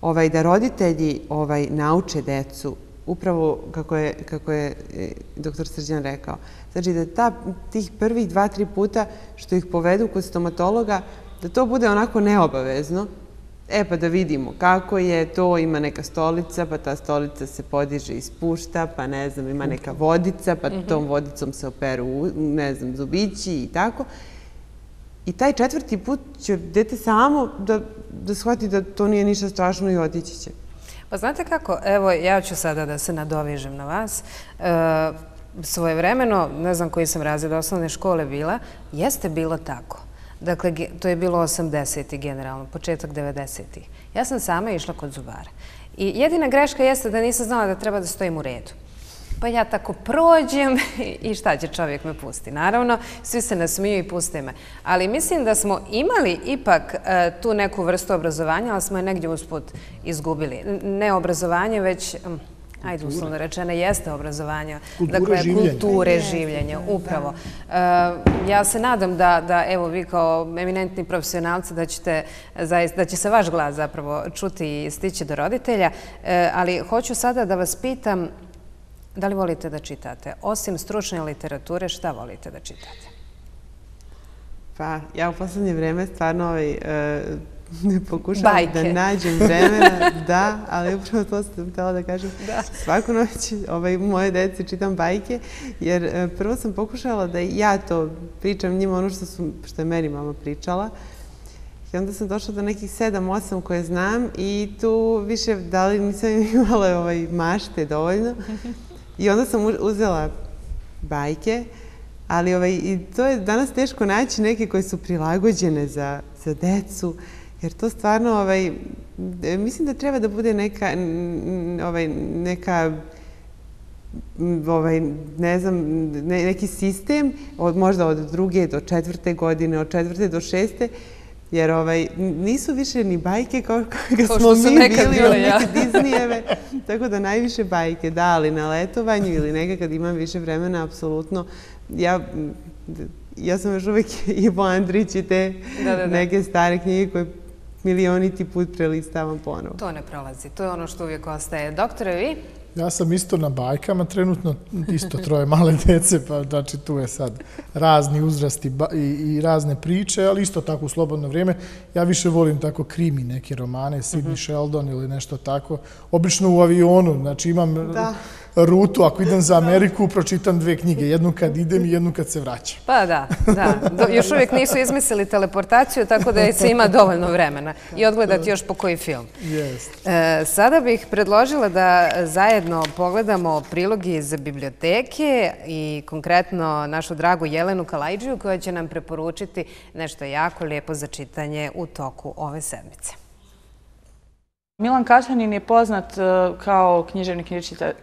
Ovaj, da roditelji ovaj nauče decu upravo kako je, kako je e, doktor Srđan rekao. Znači da ta, tih prvih dva, tri puta što ih povedu kod stomatologa, da to bude onako neobavezno. E pa da vidimo kako je, to ima neka stolica, pa ta stolica se podiže i spušta, pa ne znam, ima neka vodica, pa mhm. tom vodicom se operu, ne znam, zubići i tako. I taj četvrti put će dete samo da, da shvati da to nije ništa strašno i otići će. Pa znate kako, evo ja ću sada da se nadovižem na vas. E, Svoje vremeno, ne znam koji sam razred osnovne škole bila, jeste bilo tako. Dakle, to je bilo 80. ti generalno, početak 90. Ja sam sama išla kod zubara. I jedina greška jeste da nisam znala da treba da stojim u redu. Pa ja tako prođem i šta će čovjek me pusti? Naravno, svi se nasmiju i puste me. Ali mislim da smo imali ipak e, tu neku vrstu obrazovanja, ali smo je negdje usput izgubili. Ne obrazovanje, već, ajde uslovno rečene, jeste obrazovanje. Dakle, kulture življenja, upravo. E, ja se nadam da, evo, vi kao eminentni profesionalci, da će se vaš glas zapravo čuti i stići do roditelja, e, ali hoću sada da vas pitam, Da li volite da čitate? Osim stručne literature, šta volite da čitate? Pa, ja u poslednje vreme stvarno ovaj, e, ne pokušavam da nađem vremena. Da, ali upravo to sam htjela da kažem. Svaku noć ovaj, moje dece čitam bajke, jer e, prvo sam pokušala da ja to pričam njima ono što, su, što je meni mama pričala. I onda sam došla do nekih sedam, osam koje znam i tu više, da li nisam imala ovaj mašte dovoljno, I onda sam uzela bajke, ali ovaj, i to je danas teško naći neke koje su prilagođene za, za decu, jer to stvarno, ovaj, e, mislim da treba da bude neka, ovaj, neka ovaj, ne znam, neki sistem, od, možda od druge do četvrte godine, od četvrte do šeste, Jer ovaj, nisu više ni bajke kao kada smo mi bili od neke Disneyeve. Tako da najviše bajke, da, ali na letovanju ili nekad kad imam više vremena, apsolutno. Ja mm, sam još uvek i po Andrići te neke stare knjige koje milioniti put prelistavam ponovo. To ne prolazi. To je ono što uvijek ostaje. Doktore, vi? Ja sam isto na bajkama, trenutno isto troje male dece, pa znači tu je sad razni uzrasti i, i razne priče, ali isto tako u slobodno vrijeme. Ja više volim tako krimi neke romane, Sidney mhm. Sheldon ili nešto tako. Obično u avionu, znači imam rutu, ako idem za Ameriku, pročitam dve knjige, jednu kad idem i jednu kad se vraćam. Pa da, da. Još uvijek nisu izmislili teleportaciju, tako da se ima dovoljno vremena i odgledati još po koji film. E, sada bih predložila da zajedno pogledamo prilogi za biblioteke i konkretno našu dragu Jelenu Kalajđiju koja će nam preporučiti nešto jako lijepo za čitanje u toku ove sedmice. Milan Kašanin je poznat e, kao književni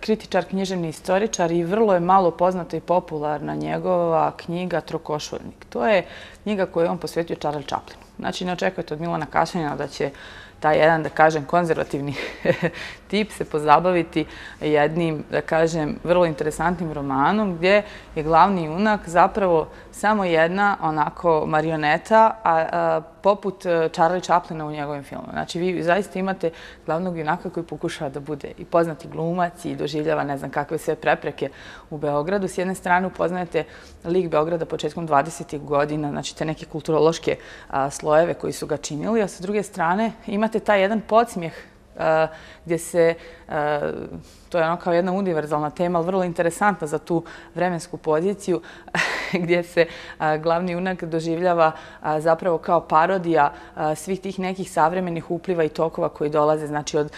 kritičar, književni istoričar i vrlo je malo poznata i popularna njegova knjiga Trokošvodnik. To je knjiga koju je on posvetio Charles Chaplinu. Znači, ne očekujete od Milana Kašanina da će taj jedan, da kažem, konzervativni tip se pozabaviti jednim, da kažem, vrlo interesantnim romanom gdje je glavni junak zapravo samo jedna onako marioneta, a, poput e, Charlie Chaplina u njegovim filmu. Znači, vi zaista imate glavnog junaka koji pokušava da bude i poznati glumac i doživljava ne znam kakve sve prepreke u Beogradu. S jedne strane upoznajete lik Beograda početkom 20. godina, znači te neke kulturološke slojeve koji su ga činili, a sa druge strane imate imate taj jedan podsmijeh eh, gdje se eh, to je ono kao jedna univerzalna tema, ali vrlo interesantna za tu vremensku poziciju gdje se glavni junak doživljava zapravo kao parodija svih tih nekih savremenih upliva i tokova koji dolaze znači od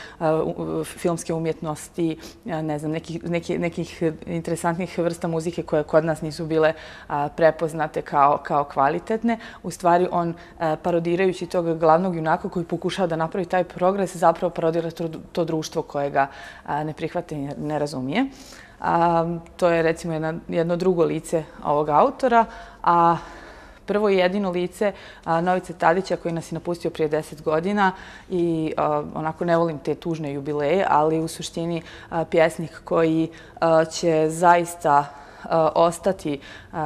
filmske umjetnosti, ne znam, nekih, nekih, nekih interesantnih vrsta muzike koje kod nas nisu bile prepoznate kao, kao kvalitetne. U stvari on parodirajući tog glavnog junaka koji pokušava da napravi taj progres zapravo parodira to, društvo koje ga ne prihvata prihvate i ne razumije. To je recimo jedno drugo lice ovog autora, a prvo i jedino lice Novice Tadića koji nas je napustio prije deset godina i onako ne volim te tužne jubileje, ali u suštini pjesnik koji će zaista E, ostati e,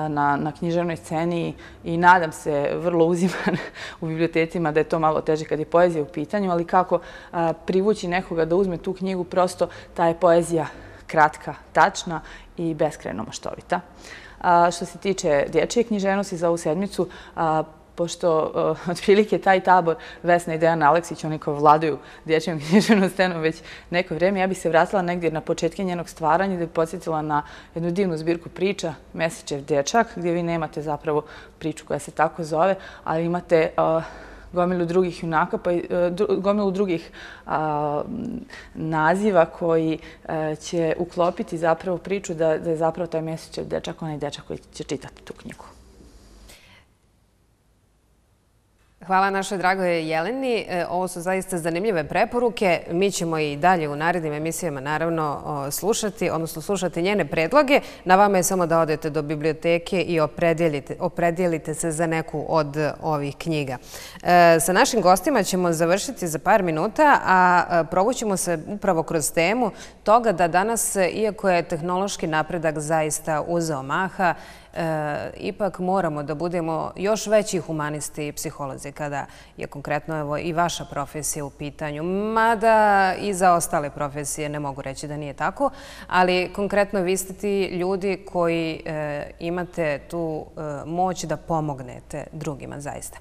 na književnoj sceni i nadam se vrlo uziman u bibliotecima da je to malo teže kad je poezija u pitanju, ali kako e, privući nekoga da uzme tu knjigu, prosto ta je poezija kratka, tačna i beskrajno maštovita. Što se tiče dječje književnosti za ovu sedmicu, pošto otprilike taj tabor Vesna i Dejana Aleksić, oni ko vladaju dječjom knjiženom stenom već neko vrijeme, ja bi se vratila negdje na početke njenog stvaranja da bi podsjetila na jednu divnu zbirku priča Mesečev dječak, gdje vi nemate zapravo priču koja se tako zove, ali imate gomilu drugih junaka, pa gomilu drugih naziva koji e, će uklopiti zapravo priču da je zapravo taj Mesićev dečak, onaj dječak koji će čitati tu knjigu. Hvala našoj dragoj Jeleni. E, ovo su zaista zanimljive preporuke. Mi ćemo i dalje u narednim emisijama naravno slušati, odnosno slušati njene predloge. Na vama je samo da odete do biblioteke i opredijelite se za neku od ovih knjiga. E, sa našim gostima ćemo završiti za par minuta, a e, provućemo se upravo kroz temu toga da danas, iako je tehnološki napredak zaista uzao maha, E, ipak moramo da budemo još veći humanisti i psiholozi kada je konkretno i vaša profesija u pitanju, mada i za ostale profesije ne mogu reći da nije tako, ali konkretno vi ste ti ljudi koji e, imate tu e, moć da pomognete drugima zaista.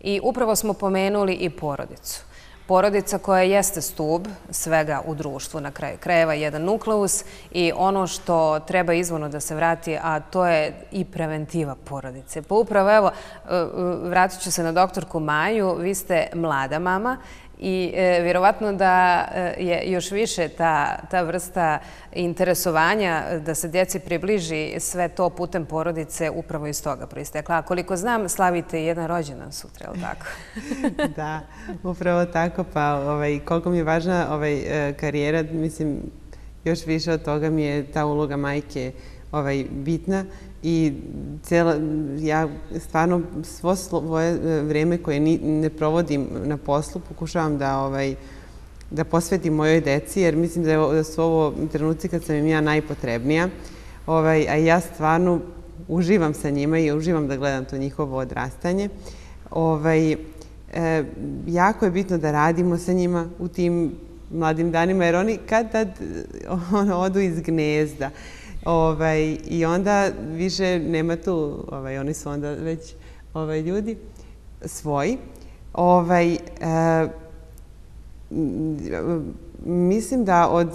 I upravo smo pomenuli i porodicu porodica koja jeste stub svega u društvu na kraju krajeva, jedan nukleus i ono što treba izvono da se vrati, a to je i preventiva porodice. Pa upravo, evo, e, e, vratit ću se na doktorku Maju, vi ste mlada mama I e, vjerovatno da e, je još više ta vrsta interesovanja da se djeci približi sve to putem porodice upravo iz toga proistekla. A koliko znam, slavite i jedan rođenan sutra, je li tako? Da, upravo tako. Pa ovaj, koliko mi je važna ovaj, e, karijera, mislim, još više od toga mi je ta uloga majke ovaj, bitna i cijela, ja stvarno svo svoje e, vreme koje ni, ne provodim na poslu pokušavam da ovaj da posvetim mojoj deci, jer mislim da, je, da su ovo trenuci kad sam im ja najpotrebnija. Ovaj, a ja stvarno uživam sa njima i uživam da gledam to njihovo odrastanje. Ovaj, e, jako je bitno da radimo sa njima u tim mladim danima, jer oni kad tad e, ono, odu iz gnezda. Ovaj, I onda više nema tu, ovaj, oni su onda već ovaj, ljudi svoji. E, mislim da od...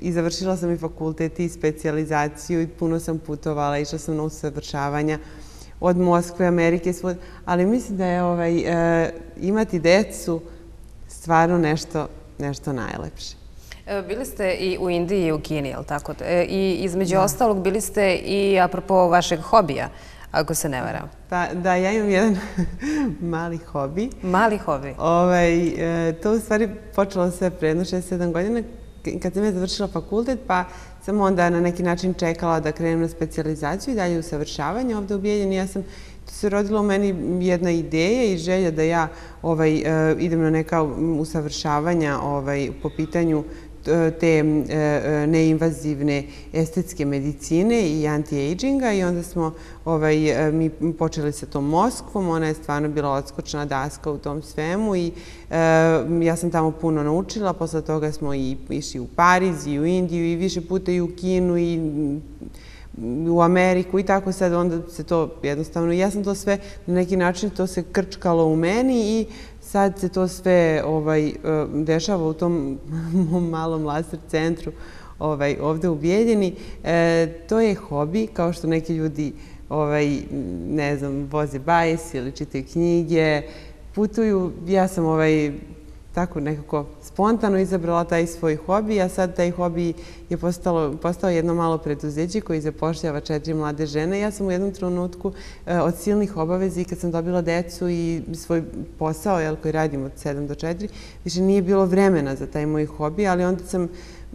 I završila sam i fakultet i specializaciju i puno sam putovala, išla sam na usavršavanja od Moskve, Amerike, svod. Ali mislim da je e, imati decu stvarno nešto najlepše. E, bili ste i u Indiji i u Kini, je li tako? E, I između ostalog bili ste i apropo vašeg hobija, ako se ne varam. Pa da, ja imam jedan mali hobi. Mali hobi? Ovaj, e, to u stvari počelo sve pre 6-7 godina kad sam ja završila fakultet, pa sam onda na neki način čekala da krenem na specializaciju i dalje savršavanje ovdje u Bijeljeni. Ja sam, to se rodilo u meni jedna ideja i želja da ja ovaj, idem na neka usavršavanja ovaj, po pitanju te e, e, neinvazivne estetske medicine i anti-aginga i onda smo ovaj, e, mi počeli sa tom Moskvom, ona je stvarno bila odskočna daska u tom svemu i ja sam tamo puno naučila, posle toga smo i išli u Pariz i u Indiju i više puta i u Kinu i mm, u Ameriku i tako sad onda se to jednostavno, ja sam to sve na neki način to se krčkalo u meni i sad se to sve ovaj, e, dešava u tom malom laser centru ovaj, ovde u Bijeljini. E, to je hobi, kao što neki ljudi ovaj, ne znam, voze bajs ili čitaju knjige, putuju. Ja sam tako nekako spontano izabrala taj svoj hobi, a sad taj hobi je postao jedno malo preduzeđe koji zapošljava četiri mlade žene. Ja sam u jednom trenutku e, od silnih obavezi kad sam dobila decu i svoj posao koji radim od 7 do 4, više nije bilo vremena za taj moj hobi, ali onda sam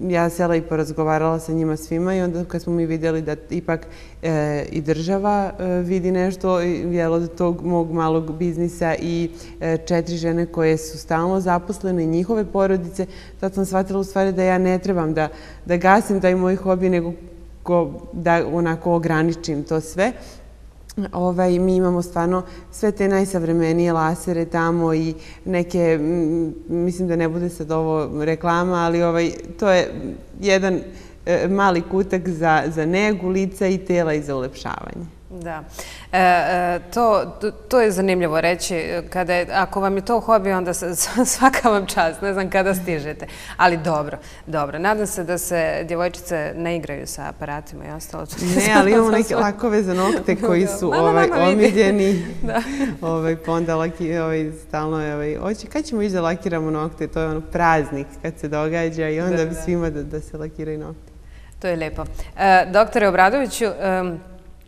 ja sela i porazgovarala sa njima svima i onda kad smo mi vidjeli da ipak e, i država e, vidi nešto jel, od tog mog malog biznisa i e, četiri žene koje su stalno zaposlene i njihove porodice, tad sam shvatila u stvari da ja ne trebam da, da gasim taj moj hobi, nego da onako ograničim to sve. Ovaj, mi imamo stvarno sve te najsavremenije lasere tamo i neke, mislim da ne bude sad ovo reklama, ali ovaj, to je jedan e, mali kutak za negu lica i tela i za ulepšavanje. Da, e, e, to je zanimljivo reći, e, ako vam je to hobi, onda svaka vam čast, ne znam kada stižete, ali dobro, dobro, nadam se da se djevojčice ne igraju sa aparatima i ostalo. Ne, ali imamo neke lakove za nokte koji su ovaj, omiljeni, ovaj, pa onda ovaj, stalno je, oči, kad ćemo ići da lakiramo nokte, to je ono praznik kad se događa i onda bi svima da se lakiraju nokte. To je lijepo. Doktore Obradoviću,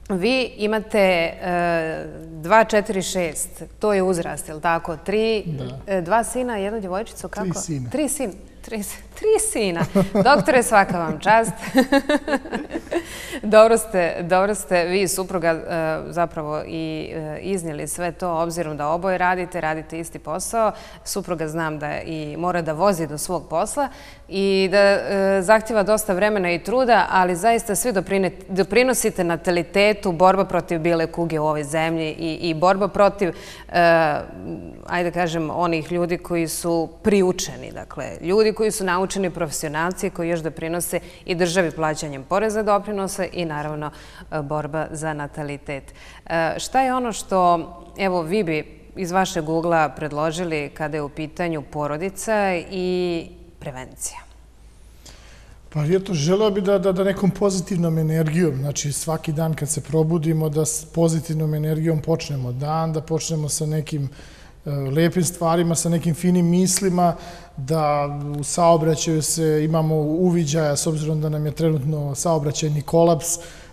Vi imate 2, 4, 6, to je uzrast, je li tako? Tri, e, dva sina, jedna djevojčica, kako? Tri sina. Tri sina tri, sina. Doktore, svaka vam čast. dobro, ste, dobro ste vi i supruga eh, zapravo i eh, iznijeli sve to obzirom da oboje radite, radite isti posao. Supruga znam da i mora da vozi do svog posla i da eh, zahtjeva dosta vremena i truda, ali zaista svi doprinosite natalitetu, borba protiv bile kuge u ovoj zemlji i, i borba protiv, ajde kažem, onih ljudi koji su priučeni. Dakle, ljudi koji su naučeni profesionalci koji još doprinose i državi plaćanjem poreza doprinose i naravno e, borba za natalitet. E, šta je ono što, evo, vi bi iz vašeg ugla predložili kada je u pitanju porodica i prevencija? Pa ja to želeo bi da nekom pozitivnom energijom, znači svaki dan kad se probudimo, da s pozitivnom energijom počnemo dan, da počnemo sa nekim lepim stvarima, sa nekim finim mislima, da u saobraćaju se imamo uviđaja, s obzirom da nam je trenutno saobraćajni kolaps,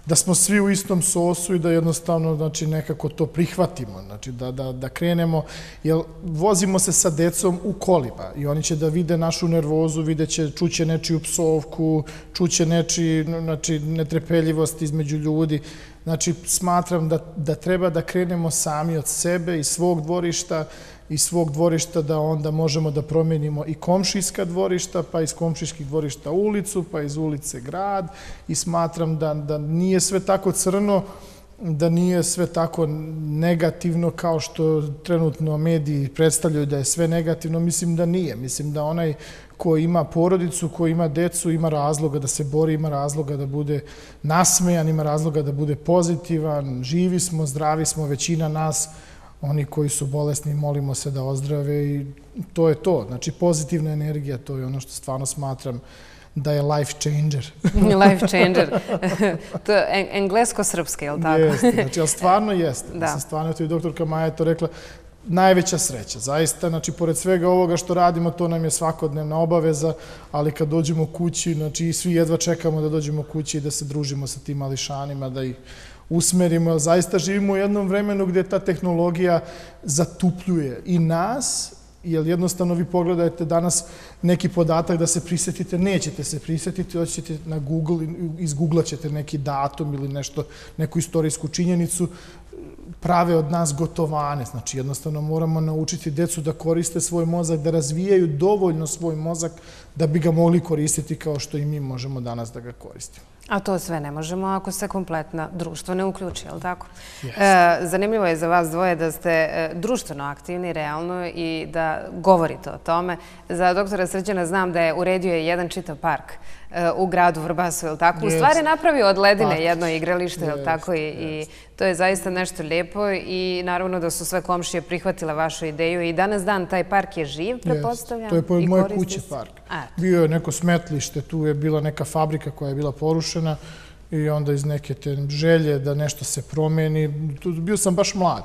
da smo svi u istom sosu i da jednostavno znači, nekako to prihvatimo, znači, da, da, da krenemo, jer vozimo se sa decom u kolima i oni će da vide našu nervozu, videće, čuće nečiju psovku, čuće nečiju znači, netrepeljivost između ljudi, Znači, smatram da treba da krenemo sami od sebe i svog dvorišta i svog dvorišta da onda možemo da promjenimo i komšijska dvorišta, pa iz komšijskih dvorišta ulicu, pa iz ulice grad i smatram da nije sve tako crno, da nije sve tako negativno kao što trenutno mediji predstavljaju da je sve negativno, mislim da nije. Mislim da onaj ko ima porodicu, ko ima decu, ima razloga da se bori, ima razloga da bude nasmejan, ima razloga da bude pozitivan, živi smo, zdravi smo, većina nas, oni koji su bolesni, molimo se da ozdrave i to je to. Znači, pozitivna energija, to je ono što stvarno smatram da je life changer. life changer. to je englesko-srpski, je li tako? Jeste, znači, ali stvarno jeste. Da. Mislim, stvarno, to i doktorka Maja je to rekla, najveća sreća, zaista. Znači, pored svega ovoga što radimo, to nam je svakodnevna obaveza, ali kad dođemo kući, znači, i svi jedva čekamo da dođemo kući i da se družimo sa tim ališanima, da ih usmerimo, zaista živimo u jednom vremenu gdje ta tehnologija zatupljuje i nas, jer jednostavno vi pogledajte danas neki podatak da se prisjetite, nećete se prisjetiti, oćete na Google, izgooglaćete neki datum ili nešto, neku istorijsku činjenicu, prave od nas gotovane. Znači, jednostavno moramo naučiti decu da koriste svoj mozak, da razvijaju dovoljno svoj mozak da bi ga mogli koristiti kao što i mi možemo danas da ga koristimo. A to sve ne možemo ako se kompletna društvo ne uključi, je li tako? E, zanimljivo je za vas dvoje da ste e, društveno aktivni, realno i da govorite o tome. Za doktora Srđana znam da je uredio jedan čitav park e, u gradu Vrbasu, je li tako? U stvari napravio od ledine jedno igralište, je li tako? I to je zaista nešto lijepo i naravno da su sve komšije prihvatile vašu ideju i danas dan taj park je živ, prepostavljam. To je pored moje kuće park bio je neko smetlište, tu je bila neka fabrika koja je bila porušena i onda iz neke te želje da nešto se promeni, bio sam baš mlad.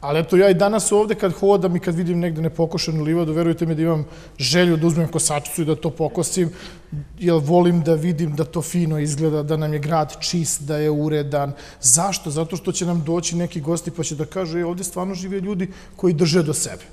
Ali eto, ja i danas ovde kad hodam i kad vidim negde nepokošenu livadu, verujte mi da imam želju da uzmem kosačicu i da to pokosim, jer volim da vidim da to fino izgleda, da nam je grad čist, da je uredan. Zašto? Zato što će nam doći neki gosti pa će da kaže, ovde stvarno žive ljudi koji drže do sebe.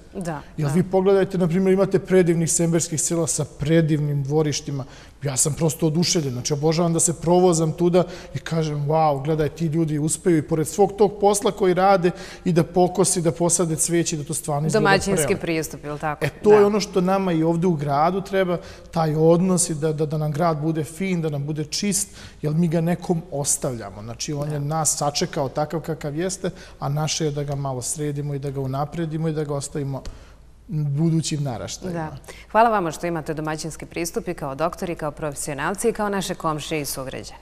Jel vi pogledajte, na primjer, imate predivnih semberskih sela sa predivnim dvorištima. Ja sam prosto odušeljen. Znači, obožavam da se provozam tuda i kažem, wow, gledaj, ti ljudi uspeju i pored svog tog posla koji rade i da pokosi, da posade cveći, da to stvarno izgleda prelepo. Domaćinski pristup, ili tako? E, to je ono što nama i ovde u gradu treba, taj odnos i da nam grad bude fin, da nam bude čist, jer mi ga nekom ostavljamo. Znači, on je nas sačekao takav kakav jeste, a naše je da ga malo sredimo i da ga unapredimo i da ga ostavimo budućim naraštajima. Da. Hvala vama što imate domaćinski pristup i kao doktori, kao profesionalci i kao naše komšije i sugrađani.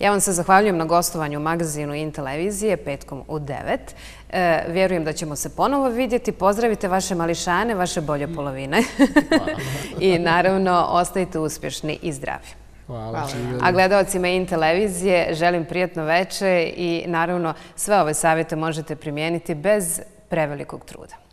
Ja vam se zahvaljujem na gostovanju u magazinu televizije petkom u 9. E, vjerujem da ćemo se ponovo vidjeti. Pozdravite vaše mališane, vaše bolje polovine. I naravno, ostajte uspješni i zdravi. Hvala. Hvala. A gledalcima televizije želim prijatno veče i naravno sve ove savjete možete primijeniti bez prevelikog truda.